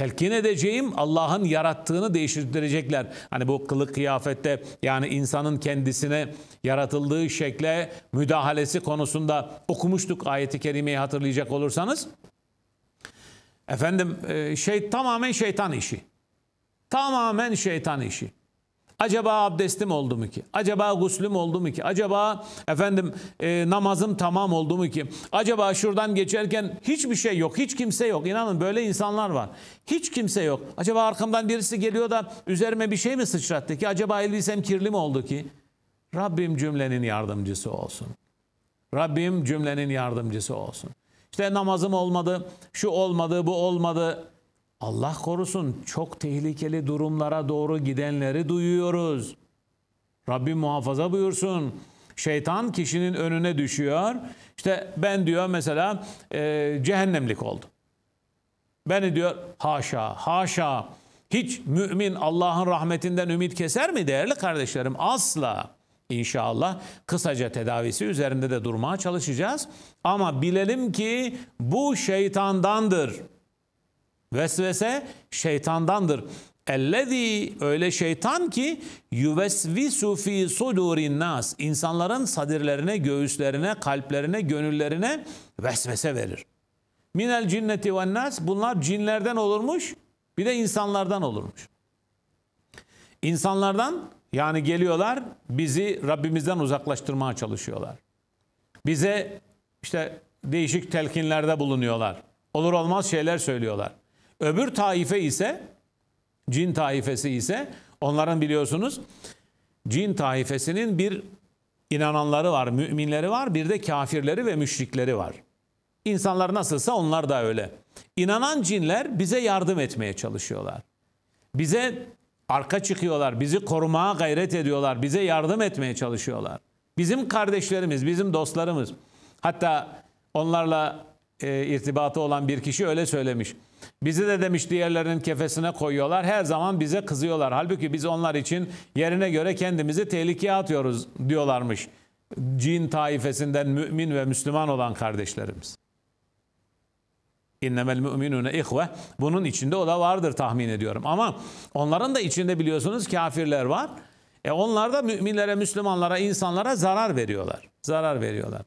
telkin edeceğim Allah'ın yarattığını değiştirecekler. Hani bu kılık kıyafette yani insanın kendisine yaratıldığı şekle müdahalesi konusunda okumuştuk ayeti kerimeyi hatırlayacak olursanız. Efendim e, şey tamamen şeytan işi. Tamamen şeytan işi. Acaba abdestim oldu mu ki? Acaba guslüm oldu mu ki? Acaba efendim e, namazım tamam oldu mu ki? Acaba şuradan geçerken hiçbir şey yok, hiç kimse yok. İnanın böyle insanlar var. Hiç kimse yok. Acaba arkamdan birisi geliyor da üzerime bir şey mi sıçrattı ki? Acaba elbisem kirli mi oldu ki? Rabbim cümlenin yardımcısı olsun. Rabbim cümlenin yardımcısı olsun. İşte namazım olmadı, şu olmadı, bu olmadı Allah korusun çok tehlikeli durumlara doğru gidenleri duyuyoruz. Rabbim muhafaza buyursun. Şeytan kişinin önüne düşüyor. İşte ben diyor mesela e, cehennemlik oldum. Beni diyor haşa haşa hiç mümin Allah'ın rahmetinden ümit keser mi değerli kardeşlerim? Asla. İnşallah kısaca tedavisi üzerinde de durmaya çalışacağız. Ama bilelim ki bu şeytandandır. Vesvese şeytandandır. Ellezî öyle şeytan ki yüvesvisu fî sudurin nas. İnsanların sadirlerine, göğüslerine, kalplerine, gönüllerine vesvese verir. Minel cinneti ve nas. Bunlar cinlerden olurmuş. Bir de insanlardan olurmuş. İnsanlardan yani geliyorlar bizi Rabbimizden uzaklaştırmaya çalışıyorlar. Bize işte değişik telkinlerde bulunuyorlar. Olur olmaz şeyler söylüyorlar. Öbür taife ise cin taifesi ise onların biliyorsunuz cin taifesinin bir inananları var, müminleri var, bir de kafirleri ve müşrikleri var. İnsanlar nasılsa onlar da öyle. İnanan cinler bize yardım etmeye çalışıyorlar. Bize arka çıkıyorlar, bizi korumaya gayret ediyorlar, bize yardım etmeye çalışıyorlar. Bizim kardeşlerimiz, bizim dostlarımız. Hatta onlarla e, irtibatı olan bir kişi öyle söylemiş. Bizi de demiş diğerlerinin kefesine koyuyorlar. Her zaman bize kızıyorlar. Halbuki biz onlar için yerine göre kendimizi tehlikeye atıyoruz diyorlarmış. Cin taifesinden mümin ve Müslüman olan kardeşlerimiz. İnnemel müminune ihve. Bunun içinde o da vardır tahmin ediyorum. Ama onların da içinde biliyorsunuz kafirler var. E onlar da müminlere, Müslümanlara, insanlara zarar veriyorlar. Zarar veriyorlar.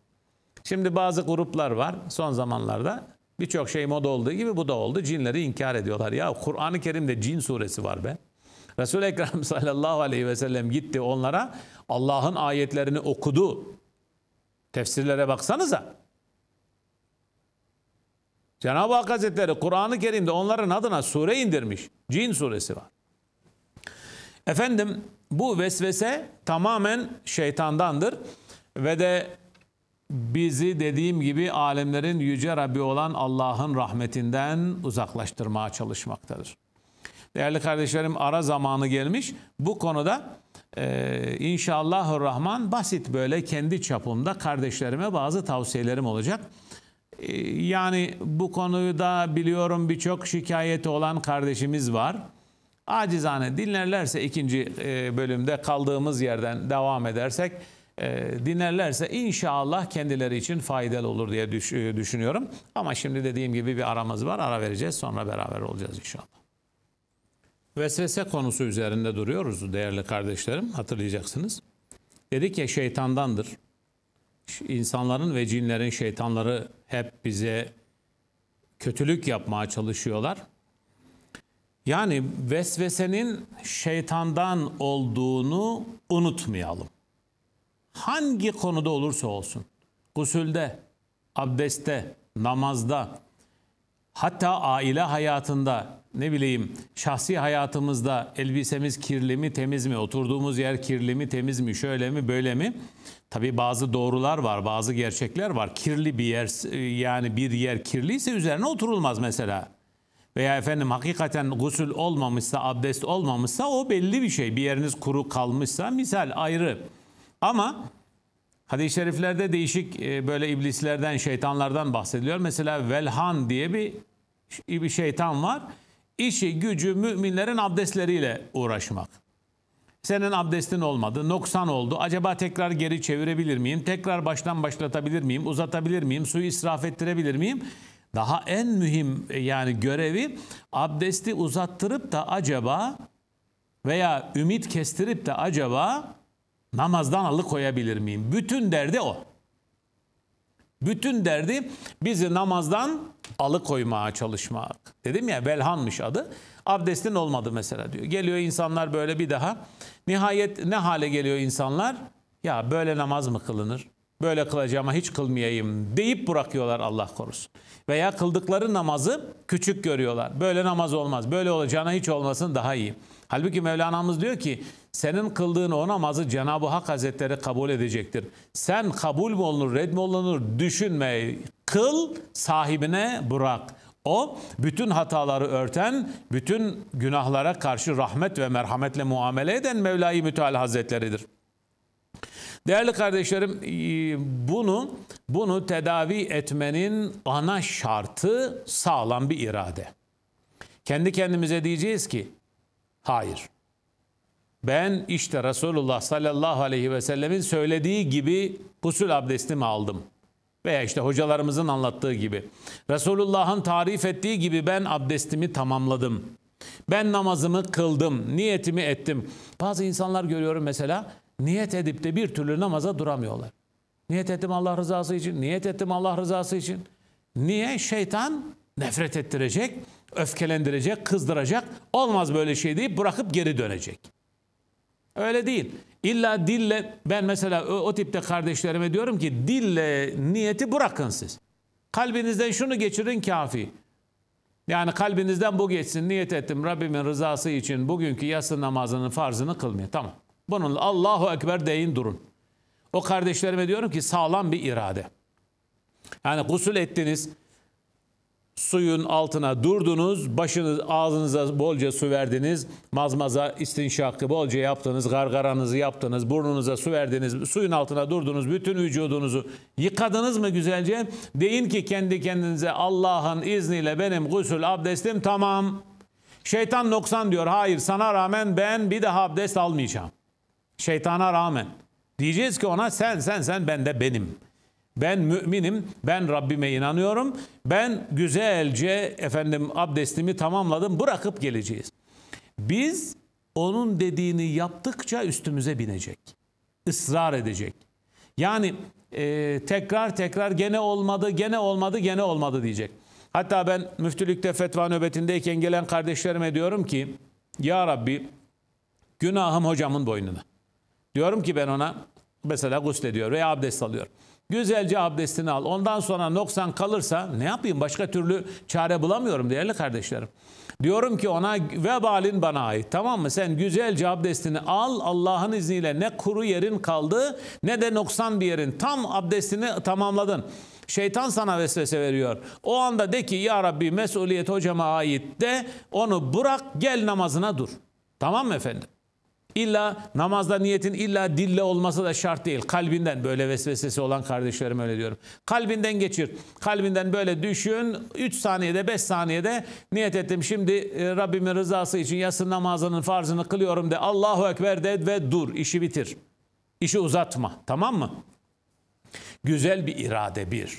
Şimdi bazı gruplar var son zamanlarda. Birçok şey moda olduğu gibi bu da oldu. Cinleri inkar ediyorlar. Ya Kur'an-ı Kerim'de cin suresi var be. Resul-i Ekrem sallallahu aleyhi ve sellem gitti onlara Allah'ın ayetlerini okudu. Tefsirlere baksanıza. Cenab-ı Hak Hazretleri Kur'an-ı Kerim'de onların adına sure indirmiş. Cin suresi var. Efendim bu vesvese tamamen şeytandandır. Ve de bizi dediğim gibi alemlerin yüce Rabbi olan Allah'ın rahmetinden uzaklaştırmaya çalışmaktadır. Değerli kardeşlerim ara zamanı gelmiş. Bu konuda e, inşallahurrahman basit böyle kendi çapımda kardeşlerime bazı tavsiyelerim olacak. E, yani bu konuyu da biliyorum birçok şikayeti olan kardeşimiz var. Acizane dinlerlerse ikinci e, bölümde kaldığımız yerden devam edersek e, dinlerlerse inşallah kendileri için faydalı olur diye e, düşünüyorum. Ama şimdi dediğim gibi bir aramız var. Ara vereceğiz sonra beraber olacağız inşallah. Vesvese konusu üzerinde duruyoruz değerli kardeşlerim hatırlayacaksınız. Dedik ya şeytandandır. İnsanların ve cinlerin şeytanları hep bize kötülük yapmaya çalışıyorlar. Yani vesvesenin şeytandan olduğunu unutmayalım hangi konuda olursa olsun, gusülde, abdeste, namazda, hatta aile hayatında, ne bileyim şahsi hayatımızda elbisemiz kirli mi temiz mi, oturduğumuz yer kirli mi temiz mi, şöyle mi böyle mi? Tabi bazı doğrular var, bazı gerçekler var. Kirli bir yer yani bir yer kirliyse üzerine oturulmaz mesela. Veya efendim hakikaten gusül olmamışsa, abdest olmamışsa o belli bir şey. Bir yeriniz kuru kalmışsa misal ayrı. Ama hadis-i şeriflerde değişik e, böyle iblislerden, şeytanlardan bahsediliyor. Mesela Velhan diye bir bir şeytan var. İşi gücü müminlerin abdestleriyle uğraşmak. Senin abdestin olmadı, noksan oldu. Acaba tekrar geri çevirebilir miyim? Tekrar baştan başlatabilir miyim? Uzatabilir miyim? Suyu israf ettirebilir miyim? Daha en mühim e, yani görevi abdesti uzattırıp da acaba veya ümit kestirip de acaba namazdan alıkoyabilir miyim? Bütün derdi o. Bütün derdi bizi namazdan alıkoymaya çalışmak. Dedim ya Belhanmış adı. Abdestin olmadı mesela diyor. Geliyor insanlar böyle bir daha. Nihayet ne hale geliyor insanlar? Ya böyle namaz mı kılınır? Böyle kılacağıma hiç kılmayayım deyip bırakıyorlar Allah korusun. Veya kıldıkları namazı küçük görüyorlar. Böyle namaz olmaz. Böyle olacağına hiç olmasın daha iyi. Halbuki Mevlana'mız diyor ki senin kıldığın o namazı Cenab-ı Hak Hazretleri kabul edecektir. Sen kabul mü olunur, red mi olunur düşünme. Kıl sahibine bırak. O bütün hataları örten, bütün günahlara karşı rahmet ve merhametle muamele eden Mevla-i Müteal Hazretleridir. Değerli kardeşlerim, e, bunu bunu tedavi etmenin ana şartı sağlam bir irade. Kendi kendimize diyeceğiz ki Hayır. Ben işte Resulullah sallallahu aleyhi ve sellemin söylediği gibi husul abdestimi aldım. Veya işte hocalarımızın anlattığı gibi. Resulullah'ın tarif ettiği gibi ben abdestimi tamamladım. Ben namazımı kıldım, niyetimi ettim. Bazı insanlar görüyorum mesela niyet edip de bir türlü namaza duramıyorlar. Niyet ettim Allah rızası için, niyet ettim Allah rızası için. Niye? Şeytan nefret ettirecek öfkelendirecek, kızdıracak. Olmaz böyle şey deyip bırakıp geri dönecek. Öyle değil. İlla dille ben mesela o, o tipte kardeşlerime diyorum ki dille niyeti bırakın siz. Kalbinizden şunu geçirin kafi. Yani kalbinizden bu geçsin. Niyet ettim Rabbimin rızası için bugünkü yatsı namazının farzını kılmaya. Tamam. Bununla Allahu Ekber deyin durun. O kardeşlerime diyorum ki sağlam bir irade. Yani gusül ettiniz, suyun altına durdunuz, başınız ağzınıza bolca su verdiniz, mazmaza istinşakı bolca yaptınız, gargaranızı yaptınız, burnunuza su verdiniz, suyun altına durdunuz, bütün vücudunuzu yıkadınız mı güzelce? Deyin ki kendi kendinize Allah'ın izniyle benim gusül abdestim tamam. Şeytan noksan diyor, hayır sana rağmen ben bir daha abdest almayacağım. Şeytana rağmen. Diyeceğiz ki ona sen sen sen ben de benim. Ben müminim, ben Rabbime inanıyorum. Ben güzelce efendim abdestimi tamamladım, bırakıp geleceğiz. Biz onun dediğini yaptıkça üstümüze binecek. ısrar edecek. Yani e, tekrar tekrar gene olmadı, gene olmadı, gene olmadı diyecek. Hatta ben müftülükte fetva nöbetindeyken gelen kardeşlerime diyorum ki Ya Rabbi günahım hocamın boynuna. Diyorum ki ben ona mesela guslediyor veya abdest alıyorum. Güzelce abdestini al. Ondan sonra noksan kalırsa ne yapayım? Başka türlü çare bulamıyorum değerli kardeşlerim. Diyorum ki ona vebalin bana ait. Tamam mı? Sen güzelce abdestini al. Allah'ın izniyle ne kuru yerin kaldı ne de noksan bir yerin. Tam abdestini tamamladın. Şeytan sana vesvese veriyor. O anda de ki ya Rabbi mesuliyet hocama ait de onu bırak gel namazına dur. Tamam mı efendim? İlla namazda niyetin illa dille olması da şart değil. Kalbinden böyle vesvesesi olan kardeşlerim öyle diyorum. Kalbinden geçir. Kalbinden böyle düşün. 3 saniyede 5 saniyede niyet ettim. Şimdi e, Rabbimin rızası için yasın namazının farzını kılıyorum de. Allahu Ekber de ve dur. işi bitir. İşi uzatma. Tamam mı? Güzel bir irade bir.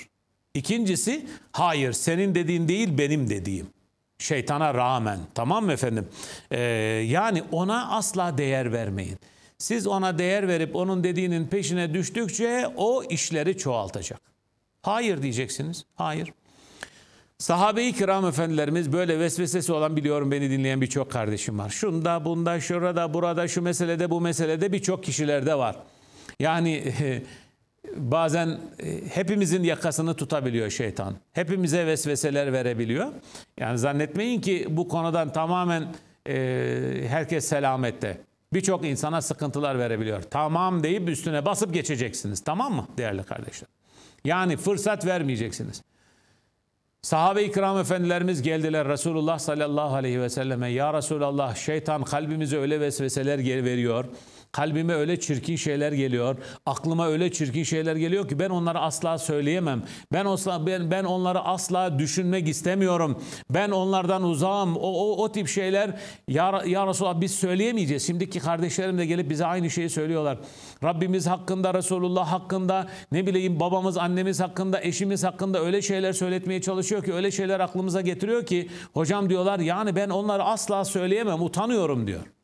İkincisi hayır senin dediğin değil benim dediğim. Şeytana rağmen. Tamam mı efendim? Ee, yani ona asla değer vermeyin. Siz ona değer verip onun dediğinin peşine düştükçe o işleri çoğaltacak. Hayır diyeceksiniz. Hayır. Sahabe-i kiram efendilerimiz böyle vesvesesi olan biliyorum beni dinleyen birçok kardeşim var. Şunda, bunda, şurada, burada, şu meselede, bu meselede birçok kişilerde var. Yani bazen e, hepimizin yakasını tutabiliyor şeytan. Hepimize vesveseler verebiliyor. Yani zannetmeyin ki bu konudan tamamen e, herkes selamette. Birçok insana sıkıntılar verebiliyor. Tamam deyip üstüne basıp geçeceksiniz. Tamam mı değerli kardeşler? Yani fırsat vermeyeceksiniz. Sahabe-i kiram efendilerimiz geldiler Resulullah sallallahu aleyhi ve selleme. Ya Resulallah şeytan kalbimize öyle vesveseler veriyor Kalbime öyle çirkin şeyler geliyor. Aklıma öyle çirkin şeyler geliyor ki ben onları asla söyleyemem. Ben asla ben, ben onları asla düşünmek istemiyorum. Ben onlardan uzağım. O o, o tip şeyler ya, ya Resulallah biz söyleyemeyeceğiz. Şimdiki kardeşlerim de gelip bize aynı şeyi söylüyorlar. Rabbimiz hakkında, Resulullah hakkında, ne bileyim babamız, annemiz hakkında, eşimiz hakkında öyle şeyler söyletmeye çalışıyor ki, öyle şeyler aklımıza getiriyor ki hocam diyorlar yani ben onları asla söyleyemem, utanıyorum diyor.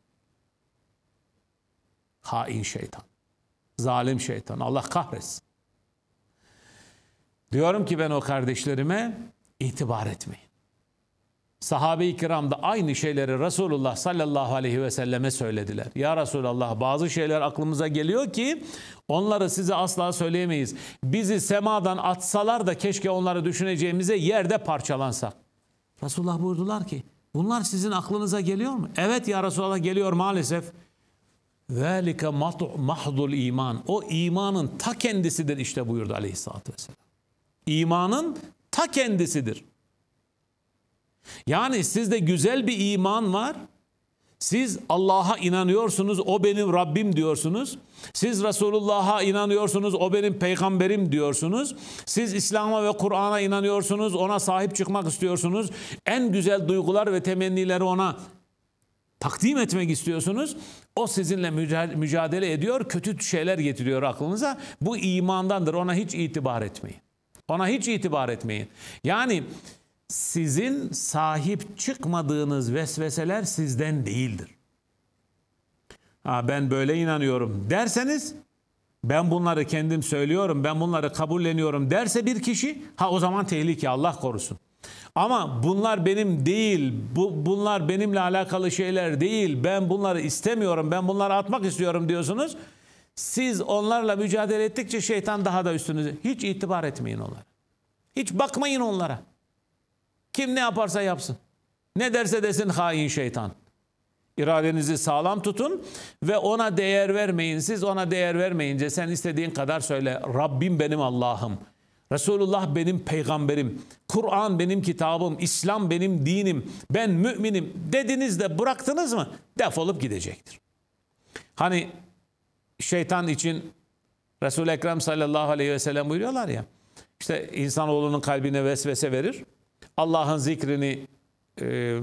Hain şeytan. Zalim şeytan. Allah kahretsin. Diyorum ki ben o kardeşlerime itibar etmeyin. Sahabe-i kiram da aynı şeyleri Resulullah sallallahu aleyhi ve selleme söylediler. Ya Resulallah bazı şeyler aklımıza geliyor ki onları size asla söyleyemeyiz. Bizi semadan atsalar da keşke onları düşüneceğimize yerde parçalansak. Resulullah buyurdular ki bunlar sizin aklınıza geliyor mu? Evet ya Resulallah geliyor maalesef. ذَٰلِكَ mahdul iman. O imanın ta kendisidir işte buyurdu aleyhissalatü vesselam. İmanın ta kendisidir. Yani sizde güzel bir iman var. Siz Allah'a inanıyorsunuz, o benim Rabbim diyorsunuz. Siz Resulullah'a inanıyorsunuz, o benim peygamberim diyorsunuz. Siz İslam'a ve Kur'an'a inanıyorsunuz, ona sahip çıkmak istiyorsunuz. En güzel duygular ve temennileri ona takdim etmek istiyorsunuz. O sizinle mücadele ediyor, kötü şeyler getiriyor aklınıza. Bu imandandır. Ona hiç itibar etmeyin. Ona hiç itibar etmeyin. Yani sizin sahip çıkmadığınız vesveseler sizden değildir. Ha, ben böyle inanıyorum derseniz ben bunları kendim söylüyorum, ben bunları kabulleniyorum derse bir kişi ha o zaman tehlike Allah korusun. Ama bunlar benim değil, bu, bunlar benimle alakalı şeyler değil, ben bunları istemiyorum, ben bunları atmak istiyorum diyorsunuz. Siz onlarla mücadele ettikçe şeytan daha da üstünüze. Hiç itibar etmeyin onlara. Hiç bakmayın onlara. Kim ne yaparsa yapsın. Ne derse desin hain şeytan. İradenizi sağlam tutun ve ona değer vermeyin. Siz ona değer vermeyince sen istediğin kadar söyle. Rabbim benim Allah'ım. Resulullah benim peygamberim, Kur'an benim kitabım, İslam benim dinim, ben müminim dediniz de bıraktınız mı defolup gidecektir. Hani şeytan için Resul-i Ekrem sallallahu aleyhi ve sellem buyuruyorlar ya, işte insanoğlunun kalbine vesvese verir, Allah'ın zikrini e,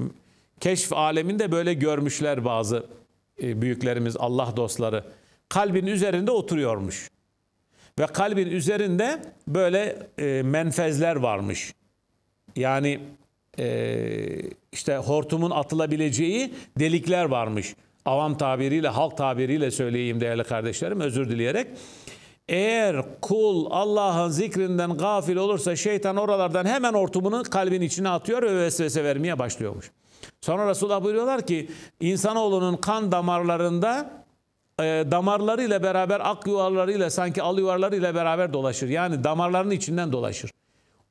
keşf aleminde böyle görmüşler bazı e, büyüklerimiz, Allah dostları. Kalbin üzerinde oturuyormuş. Ve kalbin üzerinde böyle e, menfezler varmış. Yani e, işte hortumun atılabileceği delikler varmış. Avam tabiriyle, halk tabiriyle söyleyeyim değerli kardeşlerim özür dileyerek. Eğer kul Allah'ın zikrinden gafil olursa şeytan oralardan hemen hortumunu kalbin içine atıyor ve vesvese vermeye başlıyormuş. Sonra Resulullah buyuruyorlar ki insanoğlunun kan damarlarında e, damarlarıyla beraber ak yuvarlarıyla sanki al yuvarlarıyla beraber dolaşır. Yani damarların içinden dolaşır.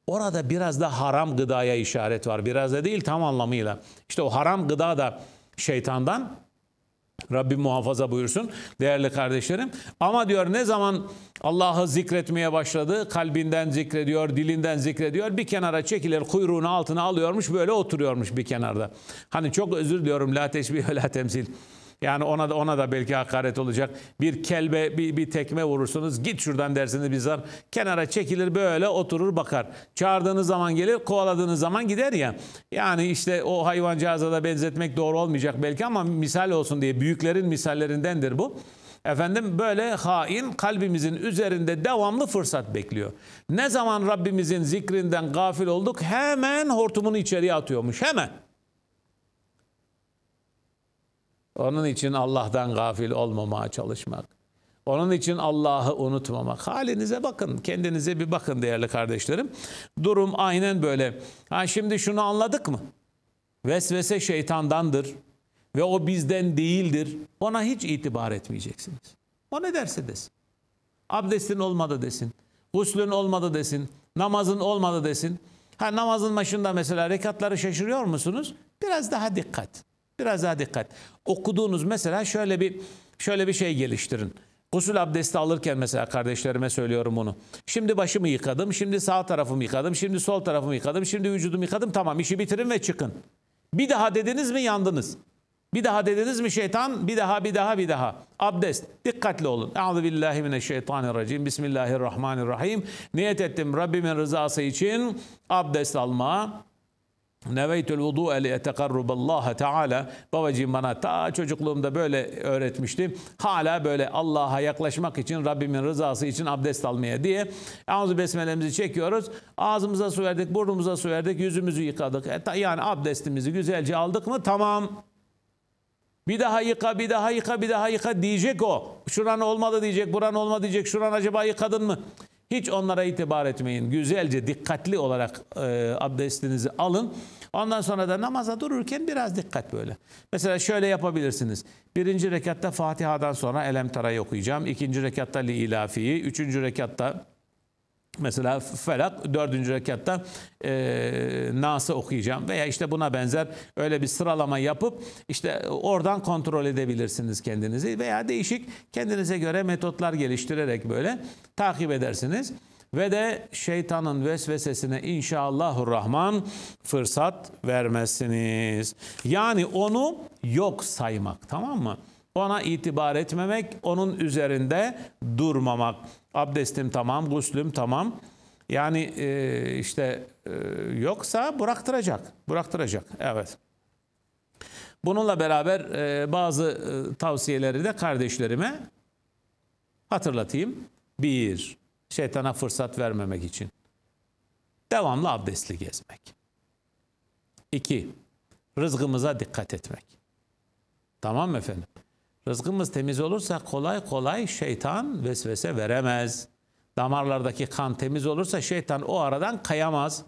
Orada biraz da haram gıdaya işaret var. Biraz da değil tam anlamıyla. İşte o haram gıda da şeytandan. Rabbim muhafaza buyursun değerli kardeşlerim. Ama diyor ne zaman Allah'ı zikretmeye başladı, kalbinden zikrediyor, dilinden zikrediyor, bir kenara çekilir, kuyruğunu altına alıyormuş, böyle oturuyormuş bir kenarda. Hani çok özür diliyorum, la teşbih ve la temsil. Yani ona da ona da belki hakaret olacak. Bir kelbe bir, bir tekme vurursunuz. Git şuradan dersiniz bizler. Kenara çekilir böyle oturur bakar. Çağırdığınız zaman gelir, kovaladığınız zaman gider ya. Yani işte o hayvancağıza da benzetmek doğru olmayacak belki ama misal olsun diye büyüklerin misallerindendir bu. Efendim böyle hain kalbimizin üzerinde devamlı fırsat bekliyor. Ne zaman Rabbimizin zikrinden gafil olduk hemen hortumunu içeriye atıyormuş hemen. Onun için Allah'tan gafil olmamaya çalışmak. Onun için Allah'ı unutmamak. Halinize bakın, kendinize bir bakın değerli kardeşlerim. Durum aynen böyle. Ha şimdi şunu anladık mı? Vesvese şeytandandır ve o bizden değildir. Ona hiç itibar etmeyeceksiniz. O ne derse desin. Abdestin olmadı desin. Guslün olmadı desin. Namazın olmadı desin. Ha namazın başında mesela rekatları şaşırıyor musunuz? Biraz daha dikkat. Biraz daha dikkat. Okuduğunuz mesela şöyle bir şöyle bir şey geliştirin. Gusül abdesti alırken mesela kardeşlerime söylüyorum bunu. Şimdi başımı yıkadım, şimdi sağ tarafımı yıkadım, şimdi sol tarafımı yıkadım, şimdi vücudumu yıkadım. Tamam işi bitirin ve çıkın. Bir daha dediniz mi yandınız. Bir daha dediniz mi şeytan? Bir daha, bir daha, bir daha. Abdest. Dikkatli olun. Euzu billahi mineşşeytanirracim. Bismillahirrahmanirrahim. Niyet ettim Rabbimin rızası için abdest alma. Neveytül vudu'e li etekarrub Allah Teala. Babacığım bana ta çocukluğumda böyle öğretmişti. Hala böyle Allah'a yaklaşmak için, Rabbimin rızası için abdest almaya diye. Ağzı besmelemizi çekiyoruz. Ağzımıza su verdik, burnumuza su verdik, yüzümüzü yıkadık. E, yani abdestimizi güzelce aldık mı tamam. Bir daha yıka, bir daha yıka, bir daha yıka diyecek o. Şuran olmadı diyecek, buran olmadı diyecek, şuran acaba yıkadın mı? Hiç onlara itibar etmeyin. Güzelce, dikkatli olarak e, abdestinizi alın. Ondan sonra da namaza dururken biraz dikkat böyle. Mesela şöyle yapabilirsiniz. Birinci rekatta Fatiha'dan sonra Elem Tara'yı okuyacağım. İkinci rekatta Li İlafi'yi. Üçüncü rekatta Mesela Felak dördüncü rekatta e, Nas'ı okuyacağım veya işte buna benzer öyle bir sıralama yapıp işte oradan kontrol edebilirsiniz kendinizi veya değişik kendinize göre metotlar geliştirerek böyle takip edersiniz ve de şeytanın vesvesesine Rahman fırsat vermezsiniz. Yani onu yok saymak tamam mı? Ona itibar etmemek, onun üzerinde durmamak. Abdestim tamam, guslüm tamam. Yani e, işte e, yoksa bıraktıracak, bıraktıracak. Evet. Bununla beraber e, bazı e, tavsiyeleri de kardeşlerime hatırlatayım. Bir, Şeytana fırsat vermemek için. Devamlı abdestli gezmek. İki, rızkımıza dikkat etmek. Tamam mı efendim? Rızkımız temiz olursa kolay kolay şeytan vesvese veremez. Damarlardaki kan temiz olursa şeytan o aradan kayamaz.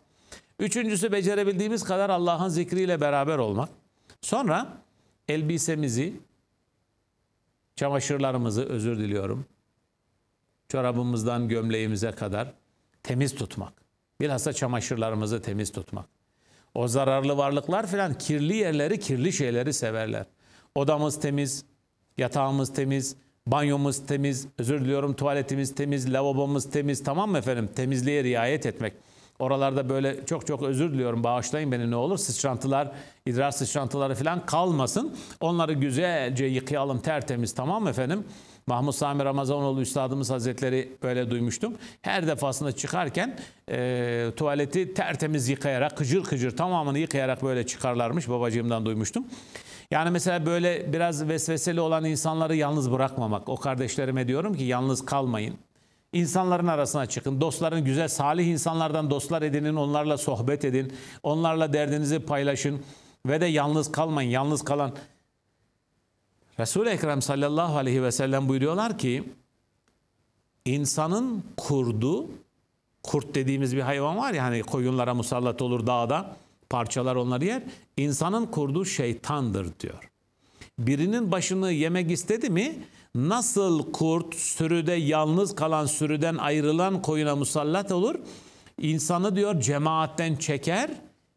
Üçüncüsü becerebildiğimiz kadar Allah'ın zikriyle beraber olmak. Sonra elbisemizi, çamaşırlarımızı özür diliyorum Çorabımızdan gömleğimize kadar temiz tutmak. Bilhassa çamaşırlarımızı temiz tutmak. O zararlı varlıklar filan kirli yerleri, kirli şeyleri severler. Odamız temiz, yatağımız temiz, banyomuz temiz, özür diliyorum tuvaletimiz temiz, lavabomuz temiz. Tamam mı efendim? Temizliğe riayet etmek. Oralarda böyle çok çok özür diliyorum bağışlayın beni ne olur sıçrantılar, idrar sıçrantıları filan kalmasın. Onları güzelce yıkayalım tertemiz tamam mı efendim? Mahmut Sami Ramazanoğlu Üstadımız Hazretleri böyle duymuştum. Her defasında çıkarken e, tuvaleti tertemiz yıkayarak, kıcır kıcır tamamını yıkayarak böyle çıkarlarmış. Babacığımdan duymuştum. Yani mesela böyle biraz vesveseli olan insanları yalnız bırakmamak. O kardeşlerime diyorum ki yalnız kalmayın. İnsanların arasına çıkın. Dostların güzel, salih insanlardan dostlar edinin. Onlarla sohbet edin. Onlarla derdinizi paylaşın. Ve de yalnız kalmayın. Yalnız kalan Resul-i Ekrem sallallahu aleyhi ve sellem buyuruyorlar ki insanın kurdu kurt dediğimiz bir hayvan var ya hani koyunlara musallat olur dağda parçalar onları yer. İnsanın kurdu şeytandır diyor. Birinin başını yemek istedi mi nasıl kurt sürüde yalnız kalan sürüden ayrılan koyuna musallat olur insanı diyor cemaatten çeker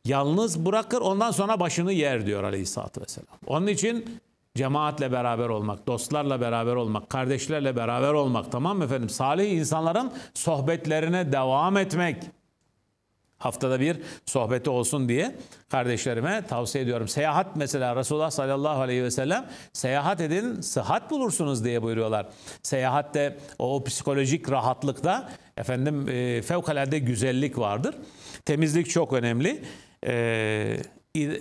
yalnız bırakır ondan sonra başını yer diyor aleyhissalatü vesselam. Onun için Cemaatle beraber olmak, dostlarla beraber olmak, kardeşlerle beraber olmak tamam mı efendim? Salih insanların sohbetlerine devam etmek. Haftada bir sohbeti olsun diye kardeşlerime tavsiye ediyorum. Seyahat mesela Resulullah sallallahu aleyhi ve sellem seyahat edin sıhhat bulursunuz diye buyuruyorlar. Seyahatte o, psikolojik rahatlıkta efendim e, fevkalade güzellik vardır. Temizlik çok önemli. E,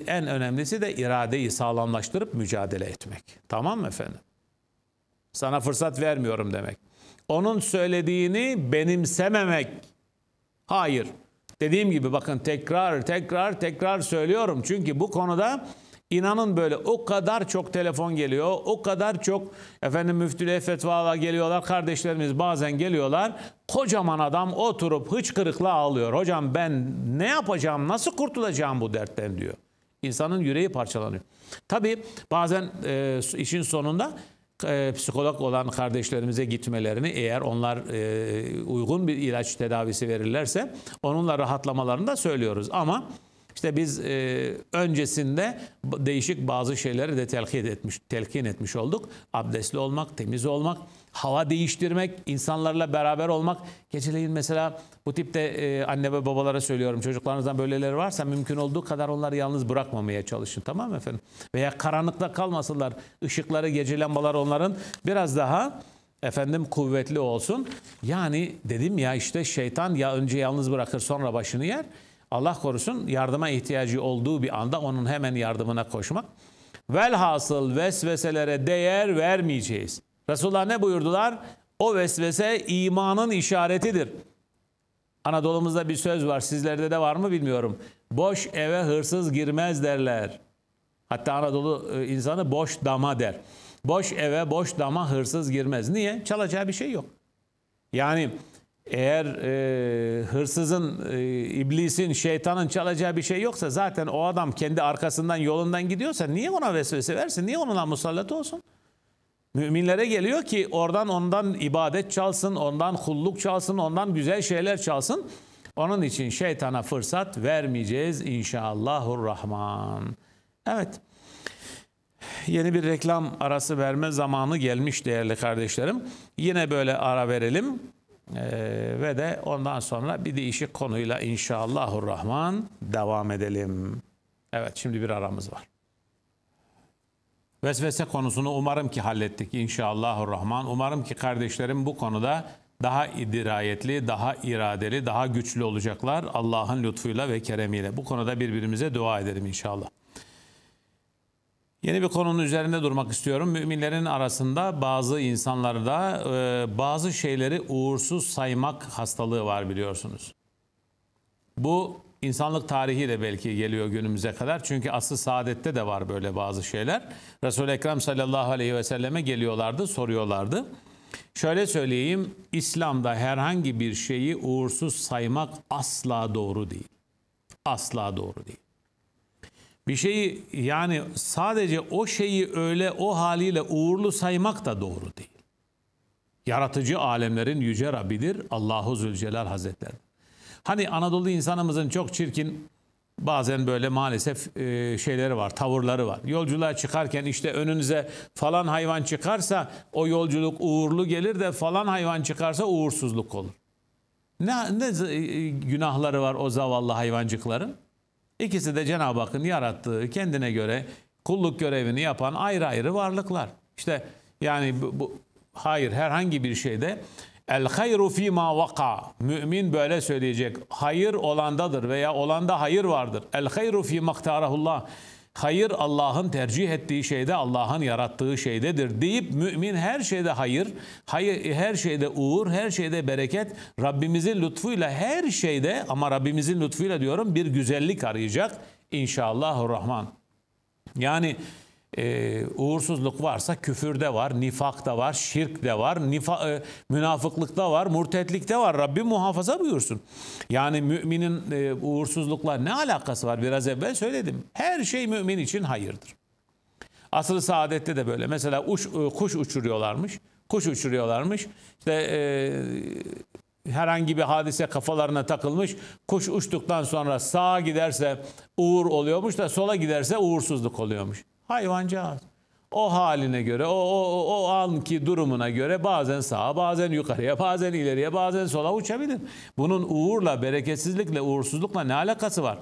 en önemlisi de iradeyi sağlamlaştırıp mücadele etmek. Tamam mı efendim? Sana fırsat vermiyorum demek. Onun söylediğini benimsememek. Hayır. Dediğim gibi bakın tekrar tekrar tekrar söylüyorum. Çünkü bu konuda İnanın böyle o kadar çok telefon geliyor, o kadar çok efendim müftülüğe fetvalar geliyorlar, kardeşlerimiz bazen geliyorlar. Kocaman adam oturup hıçkırıkla ağlıyor. Hocam ben ne yapacağım, nasıl kurtulacağım bu dertten diyor. İnsanın yüreği parçalanıyor. Tabii bazen e, işin sonunda e, psikolog olan kardeşlerimize gitmelerini eğer onlar e, uygun bir ilaç tedavisi verirlerse onunla rahatlamalarını da söylüyoruz. Ama işte biz e, öncesinde değişik bazı şeyleri de telkin etmiş, telkin etmiş olduk. Abdestli olmak, temiz olmak, hava değiştirmek, insanlarla beraber olmak. Geceleyin mesela bu tipte e, anne ve babalara söylüyorum çocuklarınızdan böyleleri varsa mümkün olduğu kadar onları yalnız bırakmamaya çalışın tamam mı efendim? Veya karanlıkta kalmasınlar. ışıkları gece lambalar onların biraz daha efendim kuvvetli olsun. Yani dedim ya işte şeytan ya önce yalnız bırakır sonra başını yer. Allah korusun yardıma ihtiyacı olduğu bir anda onun hemen yardımına koşmak. Velhasıl vesveselere değer vermeyeceğiz. Resulullah ne buyurdular? O vesvese imanın işaretidir. Anadolu'muzda bir söz var. Sizlerde de var mı bilmiyorum. Boş eve hırsız girmez derler. Hatta Anadolu e, insanı boş dama der. Boş eve, boş dama hırsız girmez. Niye? Çalacağı bir şey yok. Yani eğer e, hırsızın, e, iblisin, şeytanın çalacağı bir şey yoksa zaten o adam kendi arkasından, yolundan gidiyorsa niye ona vesvese versin? Niye onunla musallat olsun? Müminlere geliyor ki oradan ondan ibadet çalsın, ondan kulluk çalsın, ondan güzel şeyler çalsın. Onun için şeytana fırsat vermeyeceğiz inşallahurrahman. Evet. Yeni bir reklam arası verme zamanı gelmiş değerli kardeşlerim. Yine böyle ara verelim. Ee, ve de ondan sonra bir değişik konuyla inşallahurrahman devam edelim. Evet şimdi bir aramız var. Vesvese konusunu umarım ki hallettik inşallahurrahman. Umarım ki kardeşlerim bu konuda daha dirayetli, daha iradeli, daha güçlü olacaklar Allah'ın lütfuyla ve keremiyle. Bu konuda birbirimize dua edelim inşallah. Yeni bir konunun üzerinde durmak istiyorum. Müminlerin arasında bazı insanlarda e, bazı şeyleri uğursuz saymak hastalığı var biliyorsunuz. Bu insanlık tarihi de belki geliyor günümüze kadar. Çünkü asıl saadette de var böyle bazı şeyler. Resul-i Ekrem sallallahu aleyhi ve selleme geliyorlardı, soruyorlardı. Şöyle söyleyeyim, İslam'da herhangi bir şeyi uğursuz saymak asla doğru değil. Asla doğru değil. Bir şeyi yani sadece o şeyi öyle o haliyle uğurlu saymak da doğru değil. Yaratıcı alemlerin yüce Rabbidir Allahu Zülcelal Hazretleri. Hani Anadolu insanımızın çok çirkin bazen böyle maalesef e, şeyleri var, tavırları var. Yolculuğa çıkarken işte önünüze falan hayvan çıkarsa o yolculuk uğurlu gelir de falan hayvan çıkarsa uğursuzluk olur. Ne, ne e, günahları var o zavallı hayvancıkların? İkisi de Cenab-ı Hakk'ın yarattığı kendine göre kulluk görevini yapan ayrı ayrı varlıklar. İşte yani bu, bu hayır herhangi bir şeyde el hayru fi ma vaka mümin böyle söyleyecek. Hayır olandadır veya olanda hayır vardır. El hayru fi maktarahullah Hayır Allah'ın tercih ettiği şeyde, Allah'ın yarattığı şeydedir deyip mümin her şeyde hayır, hayır, her şeyde uğur, her şeyde bereket, Rabbimizin lütfuyla her şeyde ama Rabbimizin lütfuyla diyorum bir güzellik arayacak inşallah rahman. Yani e, uğursuzluk varsa küfürde var, nifak da var, şirk de var, nifa, e, münafıklıkta var, murtetlikte var. Rabbim muhafaza buyursun. Yani müminin e, uğursuzlukla ne alakası var? Biraz evvel söyledim. Her şey mümin için hayırdır. Asıl saadette de böyle. Mesela uç, e, kuş uçuruyorlarmış. Kuş uçuruyorlarmış. İşte e, herhangi bir hadise kafalarına takılmış. Kuş uçtuktan sonra sağa giderse uğur oluyormuş da sola giderse uğursuzluk oluyormuş. Hayvancağız. O haline göre, o, o, o anki durumuna göre bazen sağa, bazen yukarıya, bazen ileriye, bazen sola uçabilir. Bunun uğurla, bereketsizlikle, uğursuzlukla ne alakası var?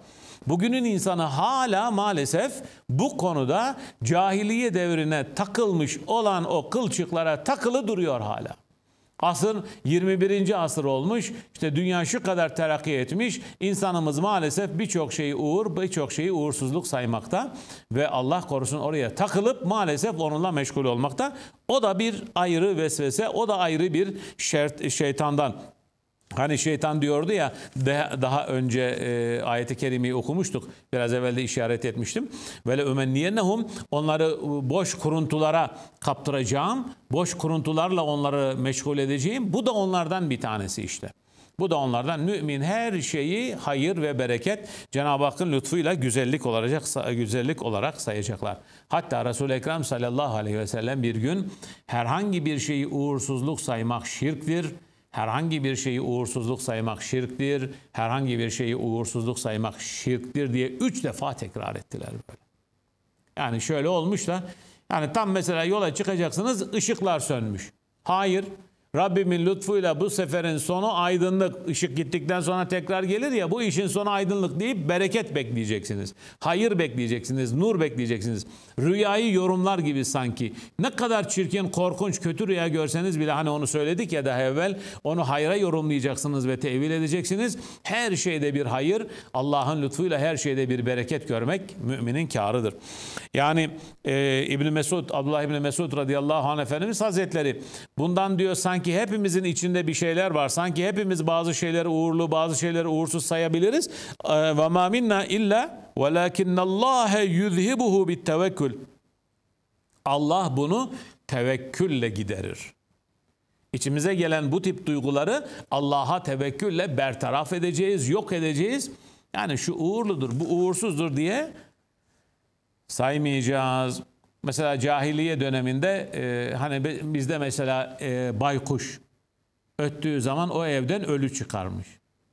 Bugünün insanı hala maalesef bu konuda cahiliye devrine takılmış olan o kılçıklara takılı duruyor hala. Asır 21. asır olmuş. İşte dünya şu kadar terakki etmiş. İnsanımız maalesef birçok şeyi uğur, birçok şeyi uğursuzluk saymakta ve Allah korusun oraya takılıp maalesef onunla meşgul olmakta. O da bir ayrı vesvese, o da ayrı bir şert, şeytandan. Hani şeytan diyordu ya daha önce e, ayeti kerimeyi okumuştuk. Biraz evvel de işaret etmiştim. Vele ümenniyennehum onları e, boş kuruntulara kaptıracağım. Boş kuruntularla onları meşgul edeceğim. Bu da onlardan bir tanesi işte. Bu da onlardan mümin her şeyi hayır ve bereket Cenab-ı Hakk'ın lütfuyla güzellik olacak güzellik olarak sayacaklar. Hatta Resul Ekrem sallallahu aleyhi ve sellem bir gün herhangi bir şeyi uğursuzluk saymak şirktir herhangi bir şeyi uğursuzluk saymak şirktir, herhangi bir şeyi uğursuzluk saymak şirktir diye üç defa tekrar ettiler böyle. Yani şöyle olmuş da yani tam mesela yola çıkacaksınız ışıklar sönmüş. Hayır Rabbimin lütfuyla bu seferin sonu aydınlık. Işık gittikten sonra tekrar gelir ya bu işin sonu aydınlık deyip bereket bekleyeceksiniz. Hayır bekleyeceksiniz, nur bekleyeceksiniz. Rüyayı yorumlar gibi sanki. Ne kadar çirkin, korkunç, kötü rüya görseniz bile hani onu söyledik ya daha evvel. Onu hayra yorumlayacaksınız ve tevil edeceksiniz. Her şeyde bir hayır, Allah'ın lütfuyla her şeyde bir bereket görmek müminin karıdır. Yani e, İbn Mesud, Abdullah İbn Mesud radıyallahu anh Efendimiz Hazretleri bundan diyor sanki sanki hepimizin içinde bir şeyler var. Sanki hepimiz bazı şeyleri uğurlu, bazı şeyleri uğursuz sayabiliriz. Ee, Ve ma minna illa velakinnallâhe yuzhibuhu bit tevekkül. Allah bunu tevekkülle giderir. İçimize gelen bu tip duyguları Allah'a tevekkülle bertaraf edeceğiz, yok edeceğiz. Yani şu uğurludur, bu uğursuzdur diye saymayacağız. Mesela cahiliye döneminde e, hani bizde mesela e, baykuş öttüğü zaman o evden ölü çıkarmış.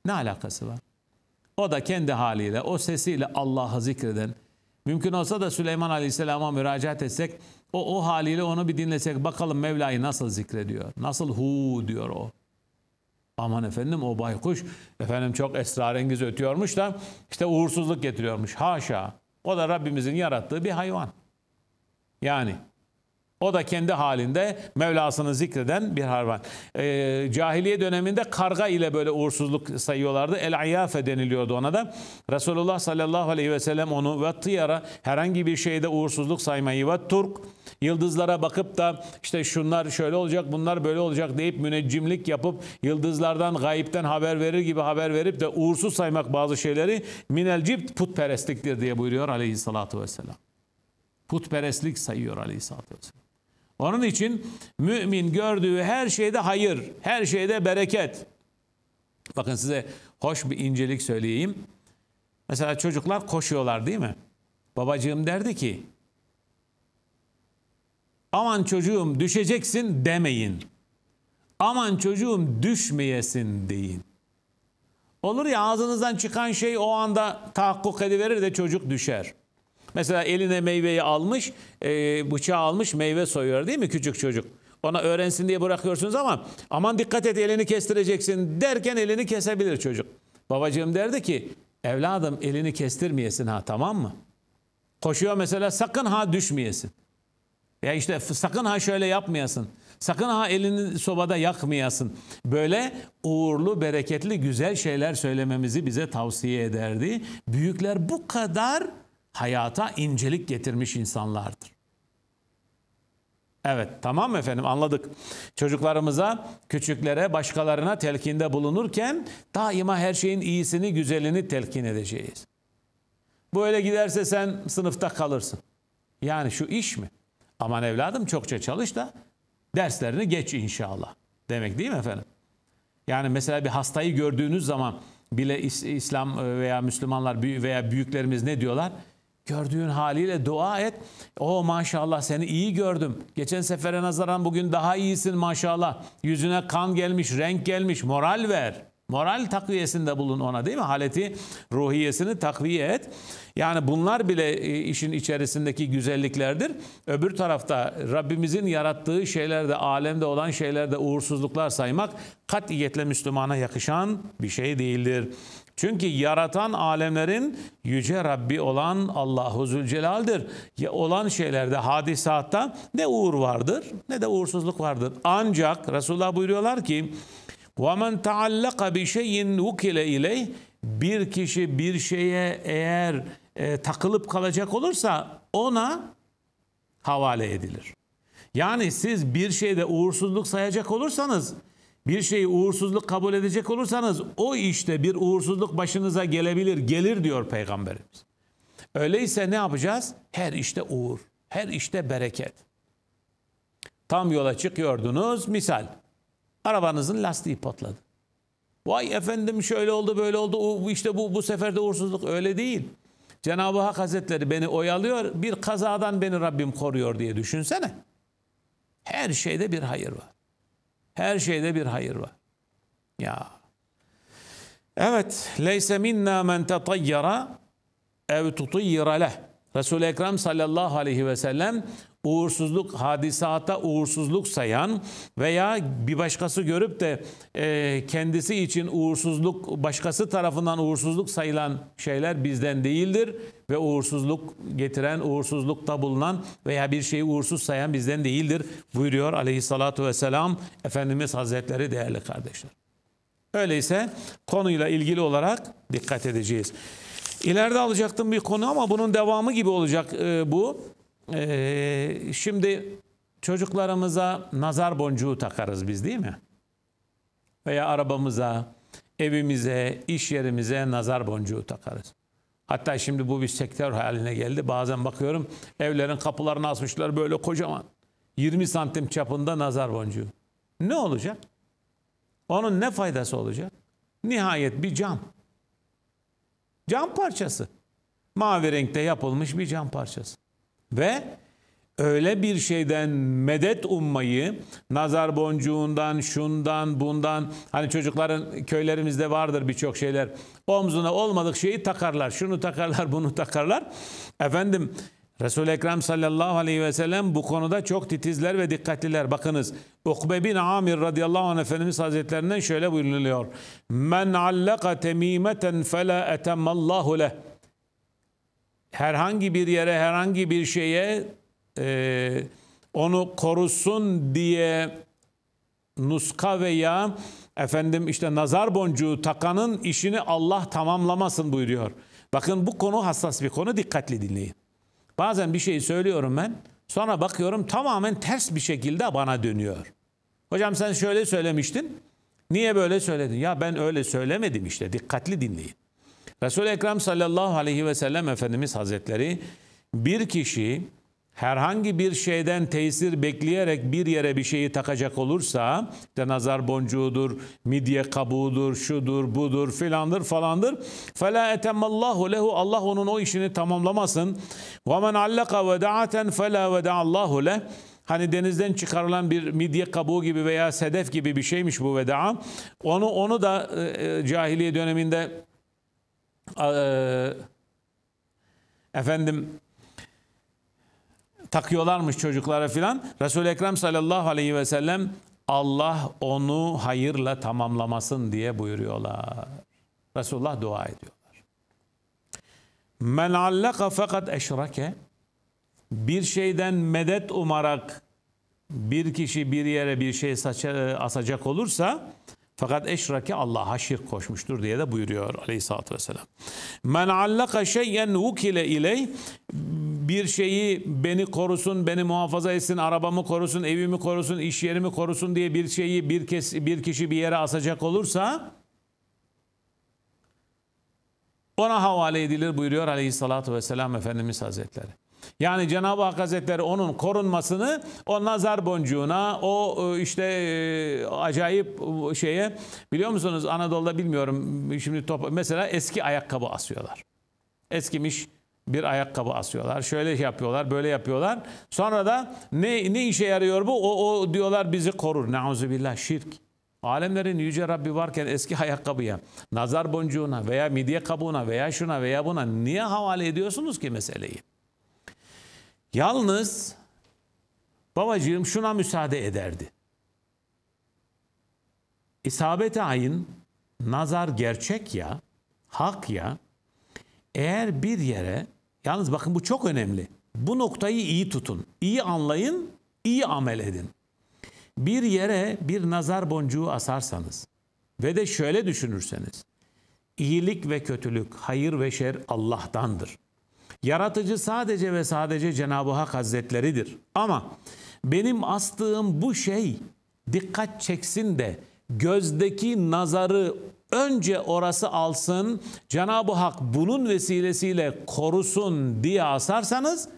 Ne alakası var? O da kendi haliyle, o sesiyle Allah'ı zikreden, mümkün olsa da Süleyman Aleyhisselam'a müracaat etsek, o, o haliyle onu bir dinlesek bakalım Mevla'yı nasıl zikrediyor, nasıl hu diyor o. Aman efendim o baykuş efendim çok esrarengiz ötüyormuş da işte uğursuzluk getiriyormuş. Haşa. O da Rabbimizin yarattığı bir hayvan. Yani o da kendi halinde Mevlasını zikreden bir hayvan. Ee, cahiliye döneminde karga ile böyle uğursuzluk sayıyorlardı. El-ayafe deniliyordu ona da. Resulullah sallallahu aleyhi ve sellem onu ve tıyara herhangi bir şeyde uğursuzluk saymayı ve turk yıldızlara bakıp da işte şunlar şöyle olacak bunlar böyle olacak deyip müneccimlik yapıp yıldızlardan gayipten haber verir gibi haber verip de uğursuz saymak bazı şeyleri minel cipt putperestliktir diye buyuruyor aleyhissalatu vesselam. Putperestlik sayıyor Aleyhisselatü Vesselam. Onun için mümin gördüğü her şeyde hayır, her şeyde bereket. Bakın size hoş bir incelik söyleyeyim. Mesela çocuklar koşuyorlar değil mi? Babacığım derdi ki, aman çocuğum düşeceksin demeyin. Aman çocuğum düşmeyesin deyin. Olur ya ağzınızdan çıkan şey o anda tahakkuk ediverir de çocuk düşer. Mesela eline meyveyi almış, e, bıçağı almış meyve soyuyor değil mi küçük çocuk? Ona öğrensin diye bırakıyorsunuz ama aman dikkat et elini kestireceksin derken elini kesebilir çocuk. Babacığım derdi ki evladım elini kestirmeyesin ha tamam mı? Koşuyor mesela sakın ha düşmeyesin. Ya işte sakın ha şöyle yapmayasın. Sakın ha elini sobada yakmayasın. Böyle uğurlu, bereketli, güzel şeyler söylememizi bize tavsiye ederdi. Büyükler bu kadar hayata incelik getirmiş insanlardır. Evet tamam mı efendim anladık. Çocuklarımıza, küçüklere, başkalarına telkinde bulunurken daima her şeyin iyisini, güzelini telkin edeceğiz. Bu öyle giderse sen sınıfta kalırsın. Yani şu iş mi? Aman evladım çokça çalış da derslerini geç inşallah. Demek değil mi efendim? Yani mesela bir hastayı gördüğünüz zaman bile İslam veya Müslümanlar veya büyüklerimiz ne diyorlar? Gördüğün haliyle dua et. O maşallah seni iyi gördüm. Geçen sefere nazaran bugün daha iyisin maşallah. Yüzüne kan gelmiş, renk gelmiş. Moral ver. Moral takviyesinde bulun ona değil mi? Haleti, ruhiyesini takviye et. Yani bunlar bile e, işin içerisindeki güzelliklerdir. Öbür tarafta Rabbimizin yarattığı şeylerde, alemde olan şeylerde uğursuzluklar saymak katiyetle Müslümana yakışan bir şey değildir. Çünkü yaratan alemlerin yüce Rabbi olan Allahu Zülcelal'dir. Ya olan şeylerde, hadisatta ne uğur vardır ne de uğursuzluk vardır. Ancak Resulullah buyuruyorlar ki وَمَنْ تَعَلَّقَ şeyin وُكِلَ اِلَيْهِ Bir kişi bir şeye eğer e, takılıp kalacak olursa ona havale edilir. Yani siz bir şeyde uğursuzluk sayacak olursanız bir şeyi uğursuzluk kabul edecek olursanız o işte bir uğursuzluk başınıza gelebilir, gelir diyor Peygamberimiz. Öyleyse ne yapacağız? Her işte uğur, her işte bereket. Tam yola çıkıyordunuz misal. Arabanızın lastiği patladı. Vay efendim şöyle oldu böyle oldu İşte bu, bu sefer de uğursuzluk öyle değil. Cenab-ı Hak Hazretleri beni oyalıyor bir kazadan beni Rabbim koruyor diye düşünsene. Her şeyde bir hayır var. Her şeyde bir hayır var. Ya. Evet. Leyse minna men tatayyara ev tutuyyira leh. Resul-i Ekrem sallallahu aleyhi ve sellem uğursuzluk, hadisata uğursuzluk sayan veya bir başkası görüp de e, kendisi için uğursuzluk, başkası tarafından uğursuzluk sayılan şeyler bizden değildir. Ve uğursuzluk getiren, uğursuzlukta bulunan veya bir şeyi uğursuz sayan bizden değildir buyuruyor aleyhissalatu vesselam Efendimiz Hazretleri değerli kardeşler. Öyleyse konuyla ilgili olarak dikkat edeceğiz. İleride alacaktım bir konu ama bunun devamı gibi olacak e, bu. Ee, şimdi çocuklarımıza nazar boncuğu takarız biz değil mi? Veya arabamıza, evimize, iş yerimize nazar boncuğu takarız. Hatta şimdi bu bir sektör haline geldi. Bazen bakıyorum evlerin kapılarını asmışlar böyle kocaman. 20 santim çapında nazar boncuğu. Ne olacak? Onun ne faydası olacak? Nihayet bir cam. Cam parçası. Mavi renkte yapılmış bir cam parçası. Ve öyle bir şeyden medet ummayı, nazar boncuğundan, şundan, bundan, hani çocukların köylerimizde vardır birçok şeyler. Omzuna olmadık şeyi takarlar. Şunu takarlar, bunu takarlar. Efendim Resul-i Ekrem sallallahu aleyhi ve sellem bu konuda çok titizler ve dikkatliler. Bakınız Ukbe bin Amir radıyallahu anh Efendimiz hazretlerinden şöyle buyuruluyor. Men allaka temimeten fela etemmallahu leh herhangi bir yere, herhangi bir şeye e, onu korusun diye nuska veya efendim işte nazar boncuğu takanın işini Allah tamamlamasın buyuruyor. Bakın bu konu hassas bir konu dikkatli dinleyin. Bazen bir şey söylüyorum ben sonra bakıyorum tamamen ters bir şekilde bana dönüyor. Hocam sen şöyle söylemiştin niye böyle söyledin? Ya ben öyle söylemedim işte dikkatli dinleyin. Resul-i Ekrem sallallahu aleyhi ve sellem Efendimiz Hazretleri bir kişi herhangi bir şeyden tesir bekleyerek bir yere bir şeyi takacak olursa işte nazar boncuğudur, midye kabuğudur, şudur, budur filandır falandır. Fela etemmallahu lehu Allah onun o işini tamamlamasın. Ve men allaka vedaaten fela vedaallahu leh. Hani denizden çıkarılan bir midye kabuğu gibi veya sedef gibi bir şeymiş bu veda. Onu onu da e, e cahiliye döneminde e, efendim takıyorlarmış çocuklara filan. resul Ekrem sallallahu aleyhi ve sellem Allah onu hayırla tamamlamasın diye buyuruyorlar. Resulullah dua ediyorlar. Men allaka fakat eşrake bir şeyden medet umarak bir kişi bir yere bir şey saça, e, asacak olursa fakat eşraki Allah'a şirk koşmuştur diye de buyuruyor aleyhissalatü vesselam. Men allaka şeyyen vukile iley bir şeyi beni korusun, beni muhafaza etsin, arabamı korusun, evimi korusun, iş yerimi korusun diye bir şeyi bir, kes, bir kişi bir yere asacak olursa ona havale edilir buyuruyor aleyhissalatü vesselam Efendimiz Hazretleri. Yani Cenab-ı Hak Hazretleri onun korunmasını o nazar boncuğuna, o e, işte e, acayip e, şeye biliyor musunuz Anadolu'da bilmiyorum şimdi top, mesela eski ayakkabı asıyorlar. Eskimiş bir ayakkabı asıyorlar. Şöyle yapıyorlar, böyle yapıyorlar. Sonra da ne ne işe yarıyor bu? O, o diyorlar bizi korur. Nauzu billah şirk. Alemlerin yüce Rabbi varken eski ayakkabıya, nazar boncuğuna veya midye kabuğuna veya şuna veya buna niye havale ediyorsunuz ki meseleyi? Yalnız babacığım şuna müsaade ederdi. İsabete ayın nazar gerçek ya, hak ya. Eğer bir yere, yalnız bakın bu çok önemli. Bu noktayı iyi tutun, iyi anlayın, iyi amel edin. Bir yere bir nazar boncuğu asarsanız ve de şöyle düşünürseniz. İyilik ve kötülük, hayır ve şer Allah'tandır. Yaratıcı sadece ve sadece Cenab-ı Hak Hazretleridir. Ama benim astığım bu şey dikkat çeksin de gözdeki nazarı önce orası alsın, Cenab-ı Hak bunun vesilesiyle korusun diye asarsanız,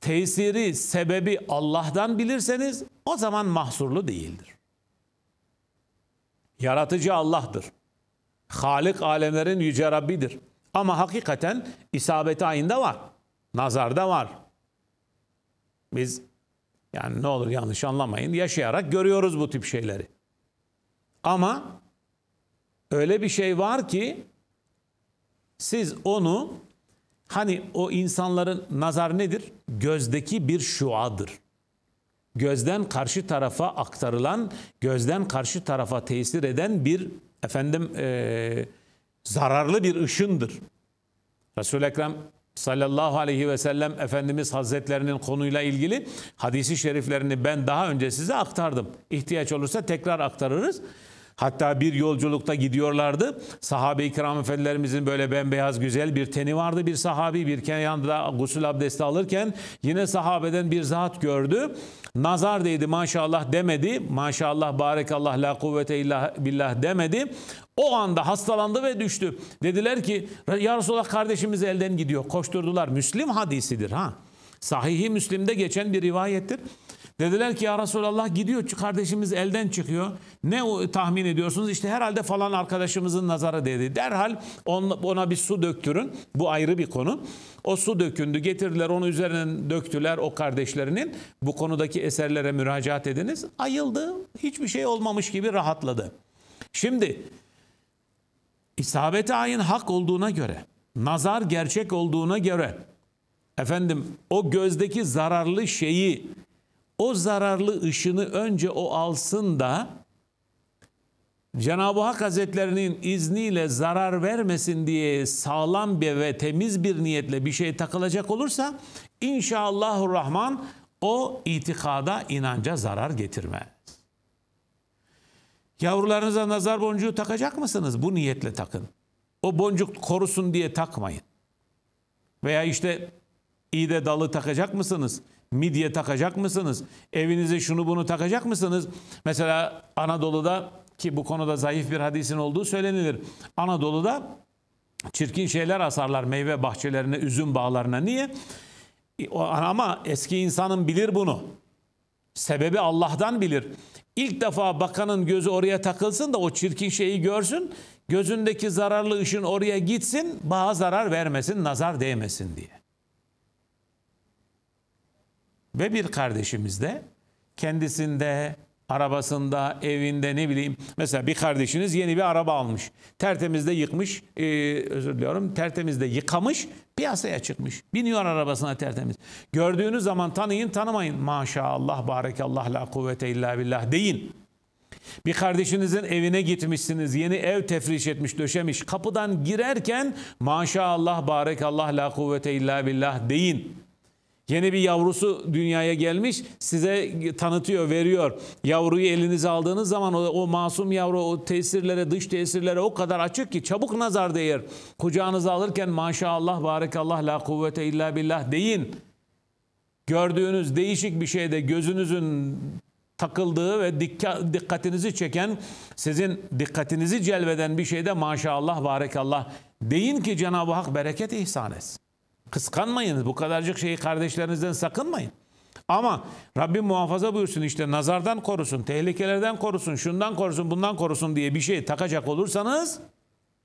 tesiri, sebebi Allah'tan bilirseniz o zaman mahsurlu değildir. Yaratıcı Allah'tır. Halik alemlerin yüce Rabbidir. Ama hakikaten isabeti ayında var. Nazarda var. Biz yani ne olur yanlış anlamayın yaşayarak görüyoruz bu tip şeyleri. Ama öyle bir şey var ki siz onu hani o insanların nazar nedir? Gözdeki bir şuadır. Gözden karşı tarafa aktarılan, gözden karşı tarafa tesir eden bir efendim eee zararlı bir ışındır. Resul-i Ekrem sallallahu aleyhi ve sellem Efendimiz Hazretlerinin konuyla ilgili hadisi şeriflerini ben daha önce size aktardım. İhtiyaç olursa tekrar aktarırız. Hatta bir yolculukta gidiyorlardı. Sahabe-i kiram efendilerimizin böyle bembeyaz güzel bir teni vardı. Bir sahabi bir yanında gusül abdesti alırken yine sahabeden bir zat gördü. Nazar değdi maşallah demedi. Maşallah barekallah la kuvvete illa billah demedi. O anda hastalandı ve düştü. Dediler ki ya Resulallah kardeşimiz elden gidiyor. Koşturdular. Müslim hadisidir ha. Sahihi Müslim'de geçen bir rivayettir. Dediler ki ya Resulallah gidiyor kardeşimiz elden çıkıyor. Ne tahmin ediyorsunuz? İşte herhalde falan arkadaşımızın nazarı dedi. Derhal ona bir su döktürün. Bu ayrı bir konu. O su dökündü. Getirdiler onu üzerine döktüler o kardeşlerinin. Bu konudaki eserlere müracaat ediniz. Ayıldı. Hiçbir şey olmamış gibi rahatladı. Şimdi isabet ayin hak olduğuna göre, nazar gerçek olduğuna göre efendim o gözdeki zararlı şeyi o zararlı ışını önce o alsın da Cenab-ı Hak Hazretlerinin izniyle zarar vermesin diye sağlam bir ve temiz bir niyetle bir şey takılacak olursa inşallahü rahman o itikada inanca zarar getirmez. Yavrularınıza nazar boncuğu takacak mısınız? Bu niyetle takın. O boncuk korusun diye takmayın. Veya işte iğde dalı takacak mısınız? midye takacak mısınız? Evinize şunu bunu takacak mısınız? Mesela Anadolu'da ki bu konuda zayıf bir hadisin olduğu söylenilir. Anadolu'da çirkin şeyler asarlar meyve bahçelerine, üzüm bağlarına. Niye? E, ama eski insanın bilir bunu. Sebebi Allah'tan bilir. İlk defa bakanın gözü oraya takılsın da o çirkin şeyi görsün. Gözündeki zararlı ışın oraya gitsin, bağa zarar vermesin, nazar değmesin diye. Ve bir kardeşimiz de kendisinde, arabasında, evinde ne bileyim. Mesela bir kardeşiniz yeni bir araba almış. Tertemizde yıkmış, e, özür diliyorum, tertemizde yıkamış, piyasaya çıkmış. Biniyor arabasına tertemiz. Gördüğünüz zaman tanıyın, tanımayın. Maşallah, barekallah, la kuvvete illa billah deyin. Bir kardeşinizin evine gitmişsiniz, yeni ev tefriş etmiş, döşemiş. Kapıdan girerken maşallah, barekallah, la kuvvete illa billah deyin. Yeni bir yavrusu dünyaya gelmiş size tanıtıyor, veriyor. Yavruyu elinize aldığınız zaman o, o masum yavru o tesirlere, dış tesirlere o kadar açık ki çabuk nazar değer. Kucağınıza alırken maşallah, barakallah, la kuvvete illa billah deyin. Gördüğünüz değişik bir şeyde gözünüzün takıldığı ve dikkatinizi çeken, sizin dikkatinizi celbeden bir şeyde maşallah, barakallah deyin ki Cenab-ı Hak bereket ihsan etsin. Kıskanmayınız. Bu kadarcık şeyi kardeşlerinizden sakınmayın. Ama Rabbim muhafaza buyursun işte nazardan korusun, tehlikelerden korusun, şundan korusun, bundan korusun diye bir şey takacak olursanız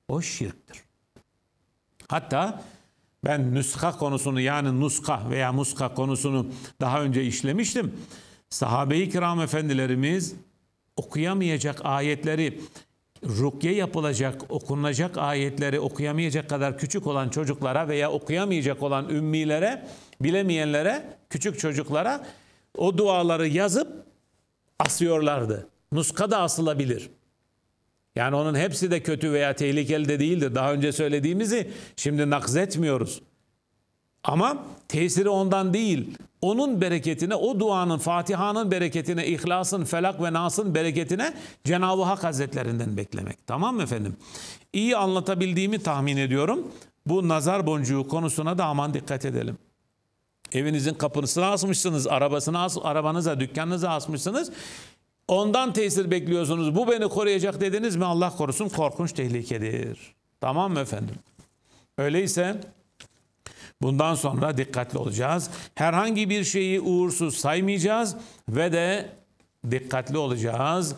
o şirktir. Hatta ben nuska konusunu yani nuska veya muska konusunu daha önce işlemiştim. Sahabe-i kiram efendilerimiz okuyamayacak ayetleri rukye yapılacak, okunacak ayetleri okuyamayacak kadar küçük olan çocuklara veya okuyamayacak olan ümmilere, bilemeyenlere, küçük çocuklara o duaları yazıp asıyorlardı. Nuska da asılabilir. Yani onun hepsi de kötü veya tehlikeli de değildir. Daha önce söylediğimizi şimdi nakzetmiyoruz. Ama tesiri ondan değil. Onun bereketine, o duanın, Fatiha'nın bereketine, İhlas'ın, Felak ve Nas'ın bereketine Cenab-ı Hak Hazretlerinden beklemek. Tamam mı efendim? İyi anlatabildiğimi tahmin ediyorum. Bu nazar boncuğu konusuna da aman dikkat edelim. Evinizin kapısını asmışsınız, arabasını as, arabanıza, dükkanınıza asmışsınız. Ondan tesir bekliyorsunuz. Bu beni koruyacak dediniz mi Allah korusun korkunç tehlikedir. Tamam mı efendim? Öyleyse Bundan sonra dikkatli olacağız. Herhangi bir şeyi uğursuz saymayacağız ve de dikkatli olacağız.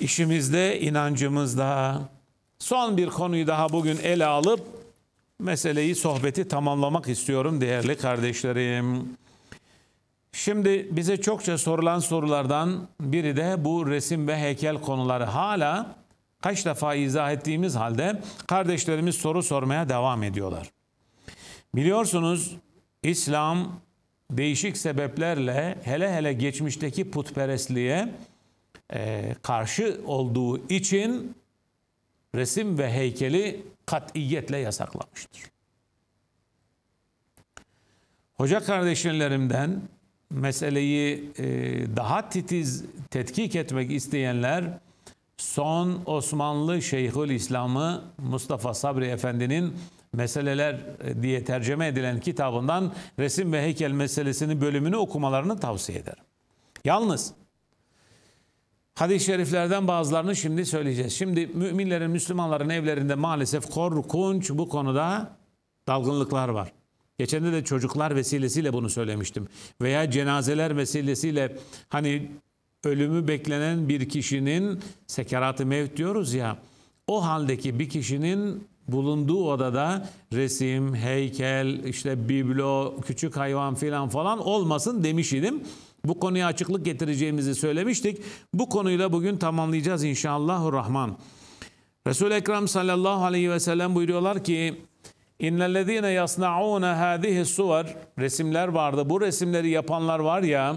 İşimizde, inancımızda. Son bir konuyu daha bugün ele alıp meseleyi, sohbeti tamamlamak istiyorum değerli kardeşlerim. Şimdi bize çokça sorulan sorulardan biri de bu resim ve heykel konuları. Hala kaç defa izah ettiğimiz halde kardeşlerimiz soru sormaya devam ediyorlar. Biliyorsunuz İslam değişik sebeplerle hele hele geçmişteki putperestliğe e, karşı olduğu için resim ve heykeli katiyetle yasaklamıştır. Hoca kardeşlerimden meseleyi e, daha titiz tetkik etmek isteyenler son Osmanlı Şeyhül İslam'ı Mustafa Sabri Efendi'nin meseleler e, diye tercüme edilen kitabından resim ve heykel meselesinin bölümünü okumalarını tavsiye ederim. Yalnız hadis-i şeriflerden bazılarını şimdi söyleyeceğiz. Şimdi müminlerin, Müslümanların evlerinde maalesef korkunç bu konuda dalgınlıklar var. Geçen de çocuklar vesilesiyle bunu söylemiştim. Veya cenazeler vesilesiyle hani ölümü beklenen bir kişinin sekerat-ı mevt diyoruz ya o haldeki bir kişinin bulunduğu odada resim, heykel, işte biblo, küçük hayvan filan falan olmasın demiş idim. Bu konuya açıklık getireceğimizi söylemiştik. Bu konuyla bugün tamamlayacağız inşallahü rahman. Resul-i Ekrem sallallahu aleyhi ve sellem buyuruyorlar ki İnnellezîne yasna'ûne hâzihi suvar Resimler vardı. Bu resimleri yapanlar var ya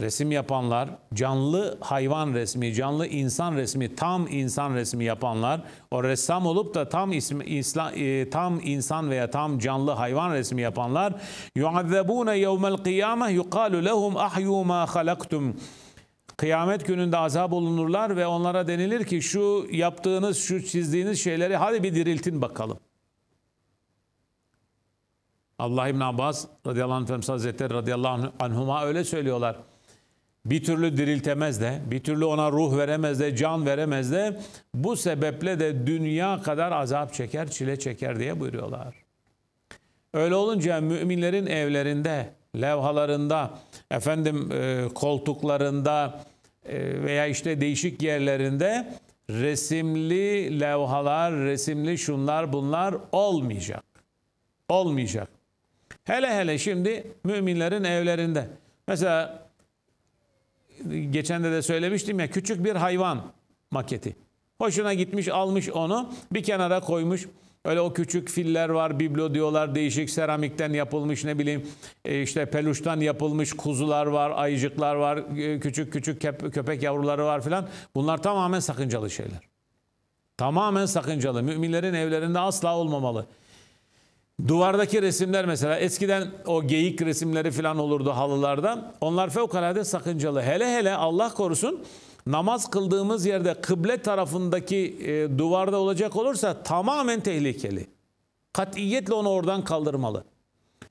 resim yapanlar, canlı hayvan resmi, canlı insan resmi, tam insan resmi yapanlar, o ressam olup da tam ismi, isla, e, tam insan veya tam canlı hayvan resmi yapanlar yuazzabuna yevmel kıyameh yuqalu lehum ahyu ma halaktum. Kıyamet gününde azap olunurlar ve onlara denilir ki şu yaptığınız, şu çizdiğiniz şeyleri hadi bir diriltin bakalım. Allah İbn Abbas radıyallahu anh Hazretleri radıyallahu anhuma öyle söylüyorlar bir türlü diriltemez de, bir türlü ona ruh veremez de, can veremez de bu sebeple de dünya kadar azap çeker, çile çeker diye buyuruyorlar. Öyle olunca müminlerin evlerinde, levhalarında, efendim e, koltuklarında e, veya işte değişik yerlerinde resimli levhalar, resimli şunlar bunlar olmayacak. Olmayacak. Hele hele şimdi müminlerin evlerinde. Mesela geçen de de söylemiştim ya küçük bir hayvan maketi. Hoşuna gitmiş almış onu bir kenara koymuş. Öyle o küçük filler var, biblo diyorlar, değişik seramikten yapılmış ne bileyim e, işte peluştan yapılmış kuzular var, ayıcıklar var, e, küçük küçük köpek yavruları var filan. Bunlar tamamen sakıncalı şeyler. Tamamen sakıncalı. Müminlerin evlerinde asla olmamalı. Duvardaki resimler mesela eskiden o geyik resimleri falan olurdu halılardan. Onlar fevkalade sakıncalı. Hele hele Allah korusun namaz kıldığımız yerde kıble tarafındaki e, duvarda olacak olursa tamamen tehlikeli. Katiyetle onu oradan kaldırmalı.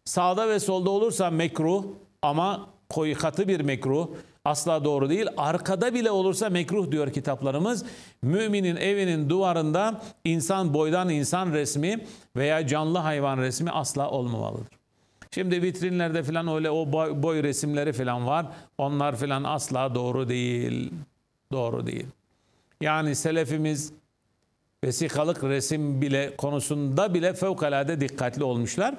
Sağda ve solda olursa mekruh ama koyu katı bir mekruh asla doğru değil. Arkada bile olursa mekruh diyor kitaplarımız. Müminin evinin duvarında insan boydan insan resmi veya canlı hayvan resmi asla olmamalıdır. Şimdi vitrinlerde falan öyle o boy, boy resimleri falan var. Onlar falan asla doğru değil. Doğru değil. Yani selefimiz vesikalık resim bile konusunda bile fevkalade dikkatli olmuşlar.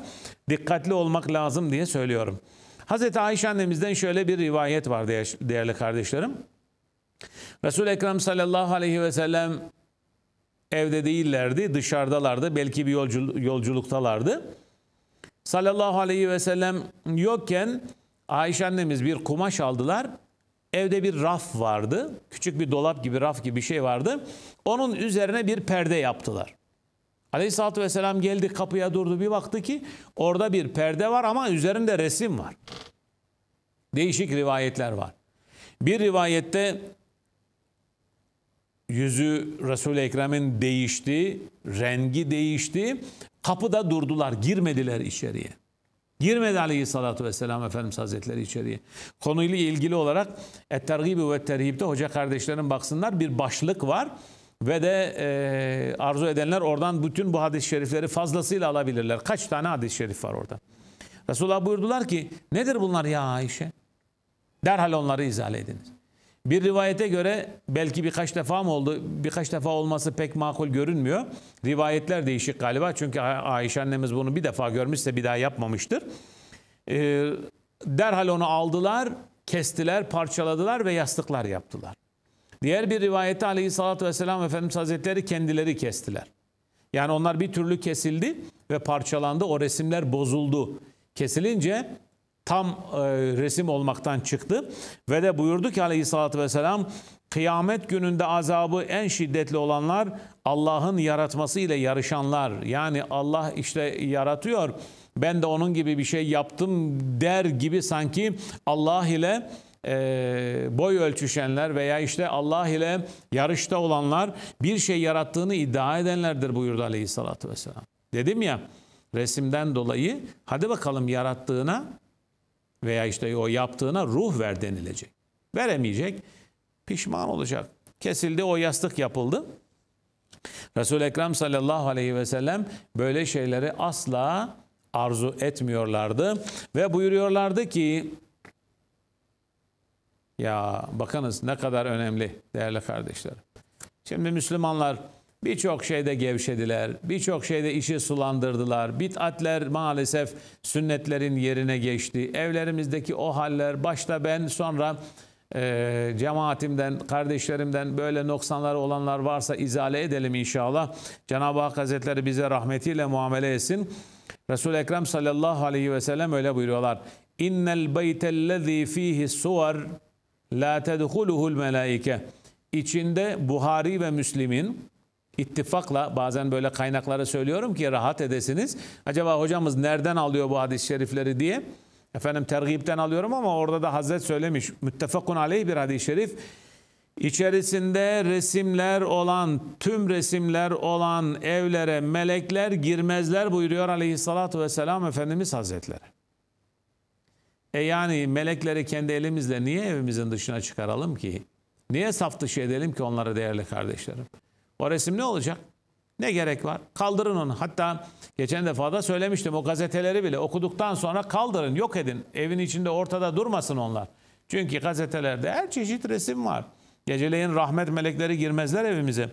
Dikkatli olmak lazım diye söylüyorum. Hazreti Ayşe annemizden şöyle bir rivayet var değerli kardeşlerim. Resul-i Ekrem sallallahu aleyhi ve sellem evde değillerdi, dışarıdalardı. Belki bir yolculuktalardı. Sallallahu aleyhi ve sellem yokken Ayşe annemiz bir kumaş aldılar. Evde bir raf vardı. Küçük bir dolap gibi, raf gibi bir şey vardı. Onun üzerine bir perde yaptılar. Aleyhisselatü Vesselam geldi kapıya durdu bir baktı ki orada bir perde var ama üzerinde resim var. Değişik rivayetler var. Bir rivayette yüzü Resul-i Ekrem'in değişti, rengi değişti. Kapıda durdular, girmediler içeriye. Girmedi Aleyhisselatü Vesselam Efendimiz Hazretleri içeriye. Konuyla ilgili olarak Et-Tergibi ve Terhib'de hoca kardeşlerin baksınlar bir başlık var. Ve de e, arzu edenler oradan bütün bu hadis-i şerifleri fazlasıyla alabilirler. Kaç tane hadis-i şerif var orada? Resulullah buyurdular ki nedir bunlar ya Ayşe? Derhal onları izale ediniz. Bir rivayete göre belki birkaç defa mı oldu? Birkaç defa olması pek makul görünmüyor. Rivayetler değişik galiba. Çünkü Ayşe annemiz bunu bir defa görmüşse bir daha yapmamıştır. Ee, derhal onu aldılar, kestiler, parçaladılar ve yastıklar yaptılar. Diğer bir rivayette aleyhissalatü vesselam Efendimiz Hazretleri kendileri kestiler. Yani onlar bir türlü kesildi ve parçalandı. O resimler bozuldu. Kesilince tam e, resim olmaktan çıktı. Ve de buyurdu ki aleyhissalatü vesselam kıyamet gününde azabı en şiddetli olanlar Allah'ın yaratması ile yarışanlar. Yani Allah işte yaratıyor ben de onun gibi bir şey yaptım der gibi sanki Allah ile e, boy ölçüşenler veya işte Allah ile yarışta olanlar bir şey yarattığını iddia edenlerdir buyurdu aleyhissalatü vesselam. Dedim ya resimden dolayı hadi bakalım yarattığına veya işte o yaptığına ruh ver denilecek. Veremeyecek, pişman olacak. Kesildi o yastık yapıldı. Resul-i Ekrem sallallahu aleyhi ve sellem böyle şeyleri asla arzu etmiyorlardı ve buyuruyorlardı ki ya bakınız ne kadar önemli değerli kardeşlerim. Şimdi Müslümanlar birçok şeyde gevşediler, birçok şeyde işi sulandırdılar. Bid'atler maalesef sünnetlerin yerine geçti. Evlerimizdeki o haller başta ben sonra e, cemaatimden, kardeşlerimden böyle noksanları olanlar varsa izale edelim inşallah. Cenab-ı Hak Hazretleri bize rahmetiyle muamele etsin. Resul-i Ekrem sallallahu aleyhi ve sellem öyle buyuruyorlar. İnnel beytellezî fîhi suvar la tedhuluhul melaike. İçinde Buhari ve Müslim'in ittifakla bazen böyle kaynaklara söylüyorum ki rahat edesiniz. Acaba hocamız nereden alıyor bu hadis-i şerifleri diye. Efendim tergipten alıyorum ama orada da Hazret söylemiş. Müttefakun aleyh bir hadis-i şerif. İçerisinde resimler olan, tüm resimler olan evlere melekler girmezler buyuruyor aleyhissalatu vesselam Efendimiz Hazretleri. E yani melekleri kendi elimizle niye evimizin dışına çıkaralım ki? Niye saf dışı edelim ki onlara değerli kardeşlerim? O resim ne olacak? Ne gerek var? Kaldırın onu. Hatta geçen defada söylemiştim o gazeteleri bile okuduktan sonra kaldırın, yok edin. Evin içinde ortada durmasın onlar. Çünkü gazetelerde her çeşit resim var. Geceleyin rahmet melekleri girmezler evimize.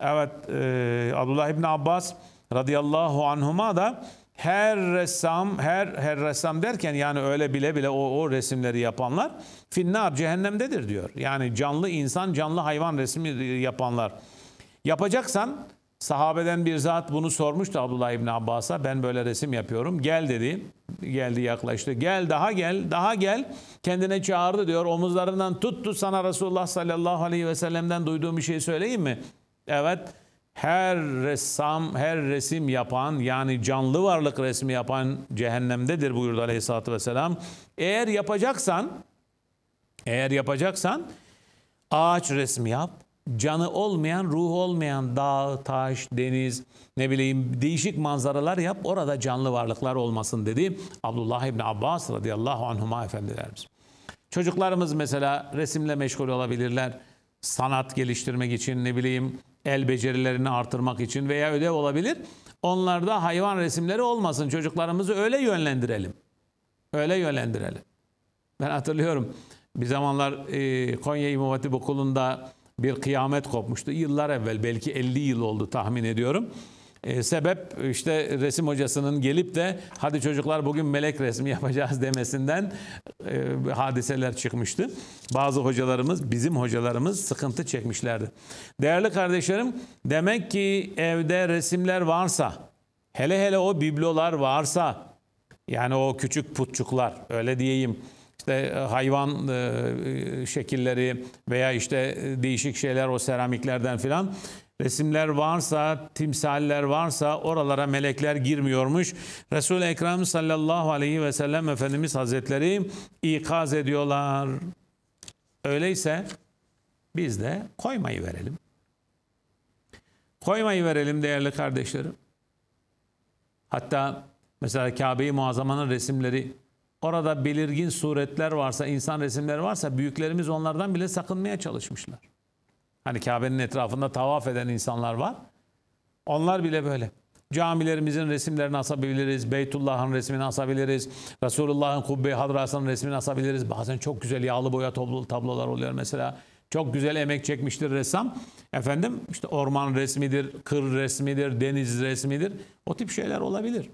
Evet, e, Abdullah İbni Abbas radıyallahu anhuma da her ressam, her her ressam derken yani öyle bile bile o, o resimleri yapanlar finnar cehennemdedir diyor. Yani canlı insan, canlı hayvan resmi yapanlar. Yapacaksan sahabeden bir zat bunu sormuştu Abdullah İbni Abbas'a. Ben böyle resim yapıyorum. Gel dedi. Geldi yaklaştı. Gel daha gel, daha gel. Kendine çağırdı diyor. Omuzlarından tuttu sana Resulullah sallallahu aleyhi ve sellem'den duyduğum bir şey söyleyeyim mi? Evet. Evet her ressam, her resim yapan yani canlı varlık resmi yapan cehennemdedir buyurdu aleyhissalatü vesselam. Eğer yapacaksan, eğer yapacaksan ağaç resmi yap. Canı olmayan, ruh olmayan dağ, taş, deniz, ne bileyim değişik manzaralar yap. Orada canlı varlıklar olmasın dedi Abdullah İbni Abbas radıyallahu anhuma efendilerimiz. Çocuklarımız mesela resimle meşgul olabilirler. Sanat geliştirmek için ne bileyim el becerilerini artırmak için veya ödev olabilir. Onlarda hayvan resimleri olmasın. Çocuklarımızı öyle yönlendirelim. Öyle yönlendirelim. Ben hatırlıyorum bir zamanlar e, Konya İmam Hatip Okulu'nda bir kıyamet kopmuştu. Yıllar evvel belki 50 yıl oldu tahmin ediyorum. Ee, sebep işte resim hocasının gelip de hadi çocuklar bugün melek resmi yapacağız demesinden e, hadiseler çıkmıştı. Bazı hocalarımız, bizim hocalarımız sıkıntı çekmişlerdi. Değerli kardeşlerim, demek ki evde resimler varsa, hele hele o biblolar varsa, yani o küçük putçuklar öyle diyeyim. işte e, hayvan e, e, şekilleri veya işte değişik şeyler o seramiklerden filan resimler varsa, timsaller varsa oralara melekler girmiyormuş. Resul-i Ekrem sallallahu aleyhi ve sellem Efendimiz Hazretleri ikaz ediyorlar. Öyleyse biz de koymayı verelim. Koymayı verelim değerli kardeşlerim. Hatta mesela Kabe-i Muazzama'nın resimleri orada belirgin suretler varsa, insan resimleri varsa büyüklerimiz onlardan bile sakınmaya çalışmışlar. Hani Kabe'nin etrafında tavaf eden insanlar var. Onlar bile böyle. Camilerimizin resimlerini asabiliriz. Beytullah'ın resmini asabiliriz. Resulullah'ın kubbe-i hadrasının resmini asabiliriz. Bazen çok güzel yağlı boya tablolar oluyor mesela. Çok güzel emek çekmiştir ressam. Efendim işte orman resmidir, kır resmidir, deniz resmidir. O tip şeyler olabilir.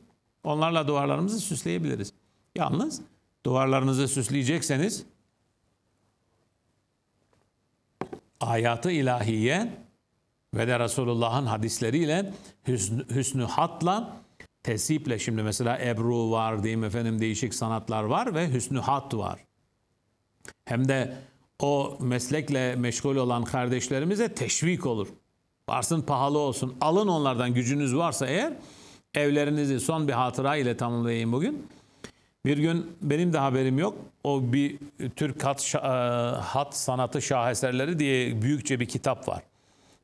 Onlarla duvarlarımızı süsleyebiliriz. Yalnız duvarlarınızı süsleyecekseniz ayatı ilahiye ve de Resulullah'ın hadisleriyle hüsnü, hüsnü hatla tesiple şimdi mesela ebru var diyeyim efendim değişik sanatlar var ve hüsnü hat var. Hem de o meslekle meşgul olan kardeşlerimize teşvik olur. Varsın pahalı olsun. Alın onlardan gücünüz varsa eğer evlerinizi son bir hatıra ile tamamlayayım bugün. Bir gün benim de haberim yok. O bir Türk hat, e, hat sanatı şaheserleri diye büyükçe bir kitap var.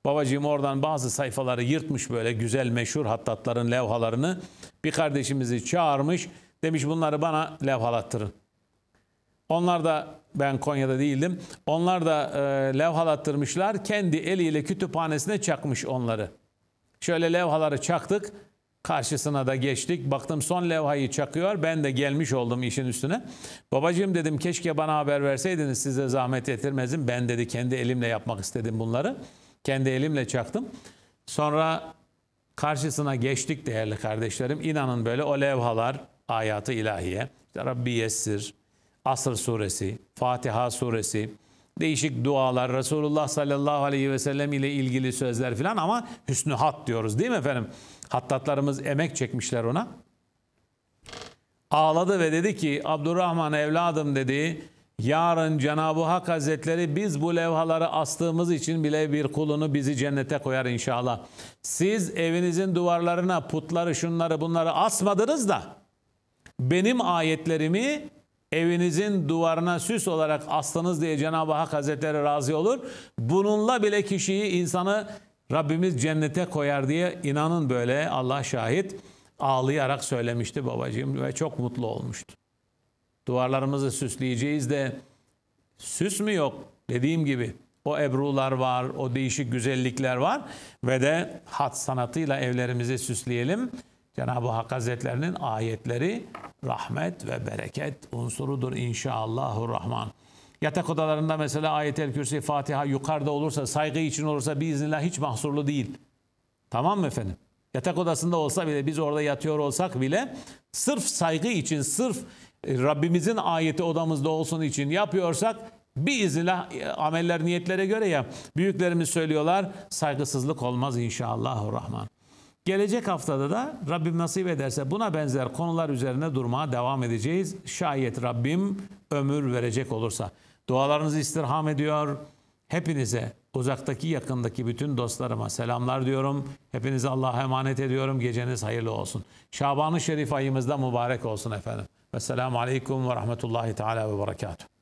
Babacığım oradan bazı sayfaları yırtmış böyle güzel meşhur hattatların levhalarını. Bir kardeşimizi çağırmış. Demiş bunları bana levhalattırın. Onlar da ben Konya'da değildim. Onlar da e, levhalattırmışlar. Kendi eliyle kütüphanesine çakmış onları. Şöyle levhaları çaktık. Karşısına da geçtik. Baktım son levhayı çakıyor. Ben de gelmiş oldum işin üstüne. Babacığım dedim keşke bana haber verseydiniz size zahmet ettirmezdim. Ben dedi kendi elimle yapmak istedim bunları. Kendi elimle çaktım. Sonra karşısına geçtik değerli kardeşlerim. İnanın böyle o levhalar ayatı ilahiye. İşte Rabbi Yessir, Asr suresi, Fatiha suresi, değişik dualar, Resulullah sallallahu aleyhi ve sellem ile ilgili sözler filan ama hüsnü hat diyoruz değil mi efendim? Hattatlarımız emek çekmişler ona. Ağladı ve dedi ki Abdurrahman evladım dedi yarın Cenab-ı Hak Hazretleri biz bu levhaları astığımız için bile bir kulunu bizi cennete koyar inşallah. Siz evinizin duvarlarına putları şunları bunları asmadınız da benim ayetlerimi evinizin duvarına süs olarak astınız diye Cenab-ı Hak Hazretleri razı olur. Bununla bile kişiyi, insanı Rabbimiz cennete koyar diye inanın böyle Allah şahit ağlayarak söylemişti babacığım ve çok mutlu olmuştu. Duvarlarımızı süsleyeceğiz de süs mü yok dediğim gibi o ebrular var, o değişik güzellikler var ve de hat sanatıyla evlerimizi süsleyelim. Cenab-ı Hak Hazretlerinin ayetleri rahmet ve bereket unsurudur inşallahurrahman. Yatak odalarında mesela ayet-el kürsi, Fatiha yukarıda olursa, saygı için olursa biiznillah hiç mahsurlu değil. Tamam mı efendim? Yatak odasında olsa bile biz orada yatıyor olsak bile sırf saygı için, sırf e, Rabbimizin ayeti odamızda olsun için yapıyorsak biiznillah e, ameller niyetlere göre ya büyüklerimiz söylüyorlar saygısızlık olmaz inşallahü rahman. Gelecek haftada da Rabbim nasip ederse buna benzer konular üzerine durmaya devam edeceğiz. Şayet Rabbim ömür verecek olursa. Dualarınızı istirham ediyor. Hepinize, uzaktaki yakındaki bütün dostlarıma selamlar diyorum. Hepinize Allah'a emanet ediyorum. Geceniz hayırlı olsun. Şaban-ı Şerif ayımızda mübarek olsun efendim. Vesselamu Aleyküm ve Rahmetullahi Teala ve Berekatuhu.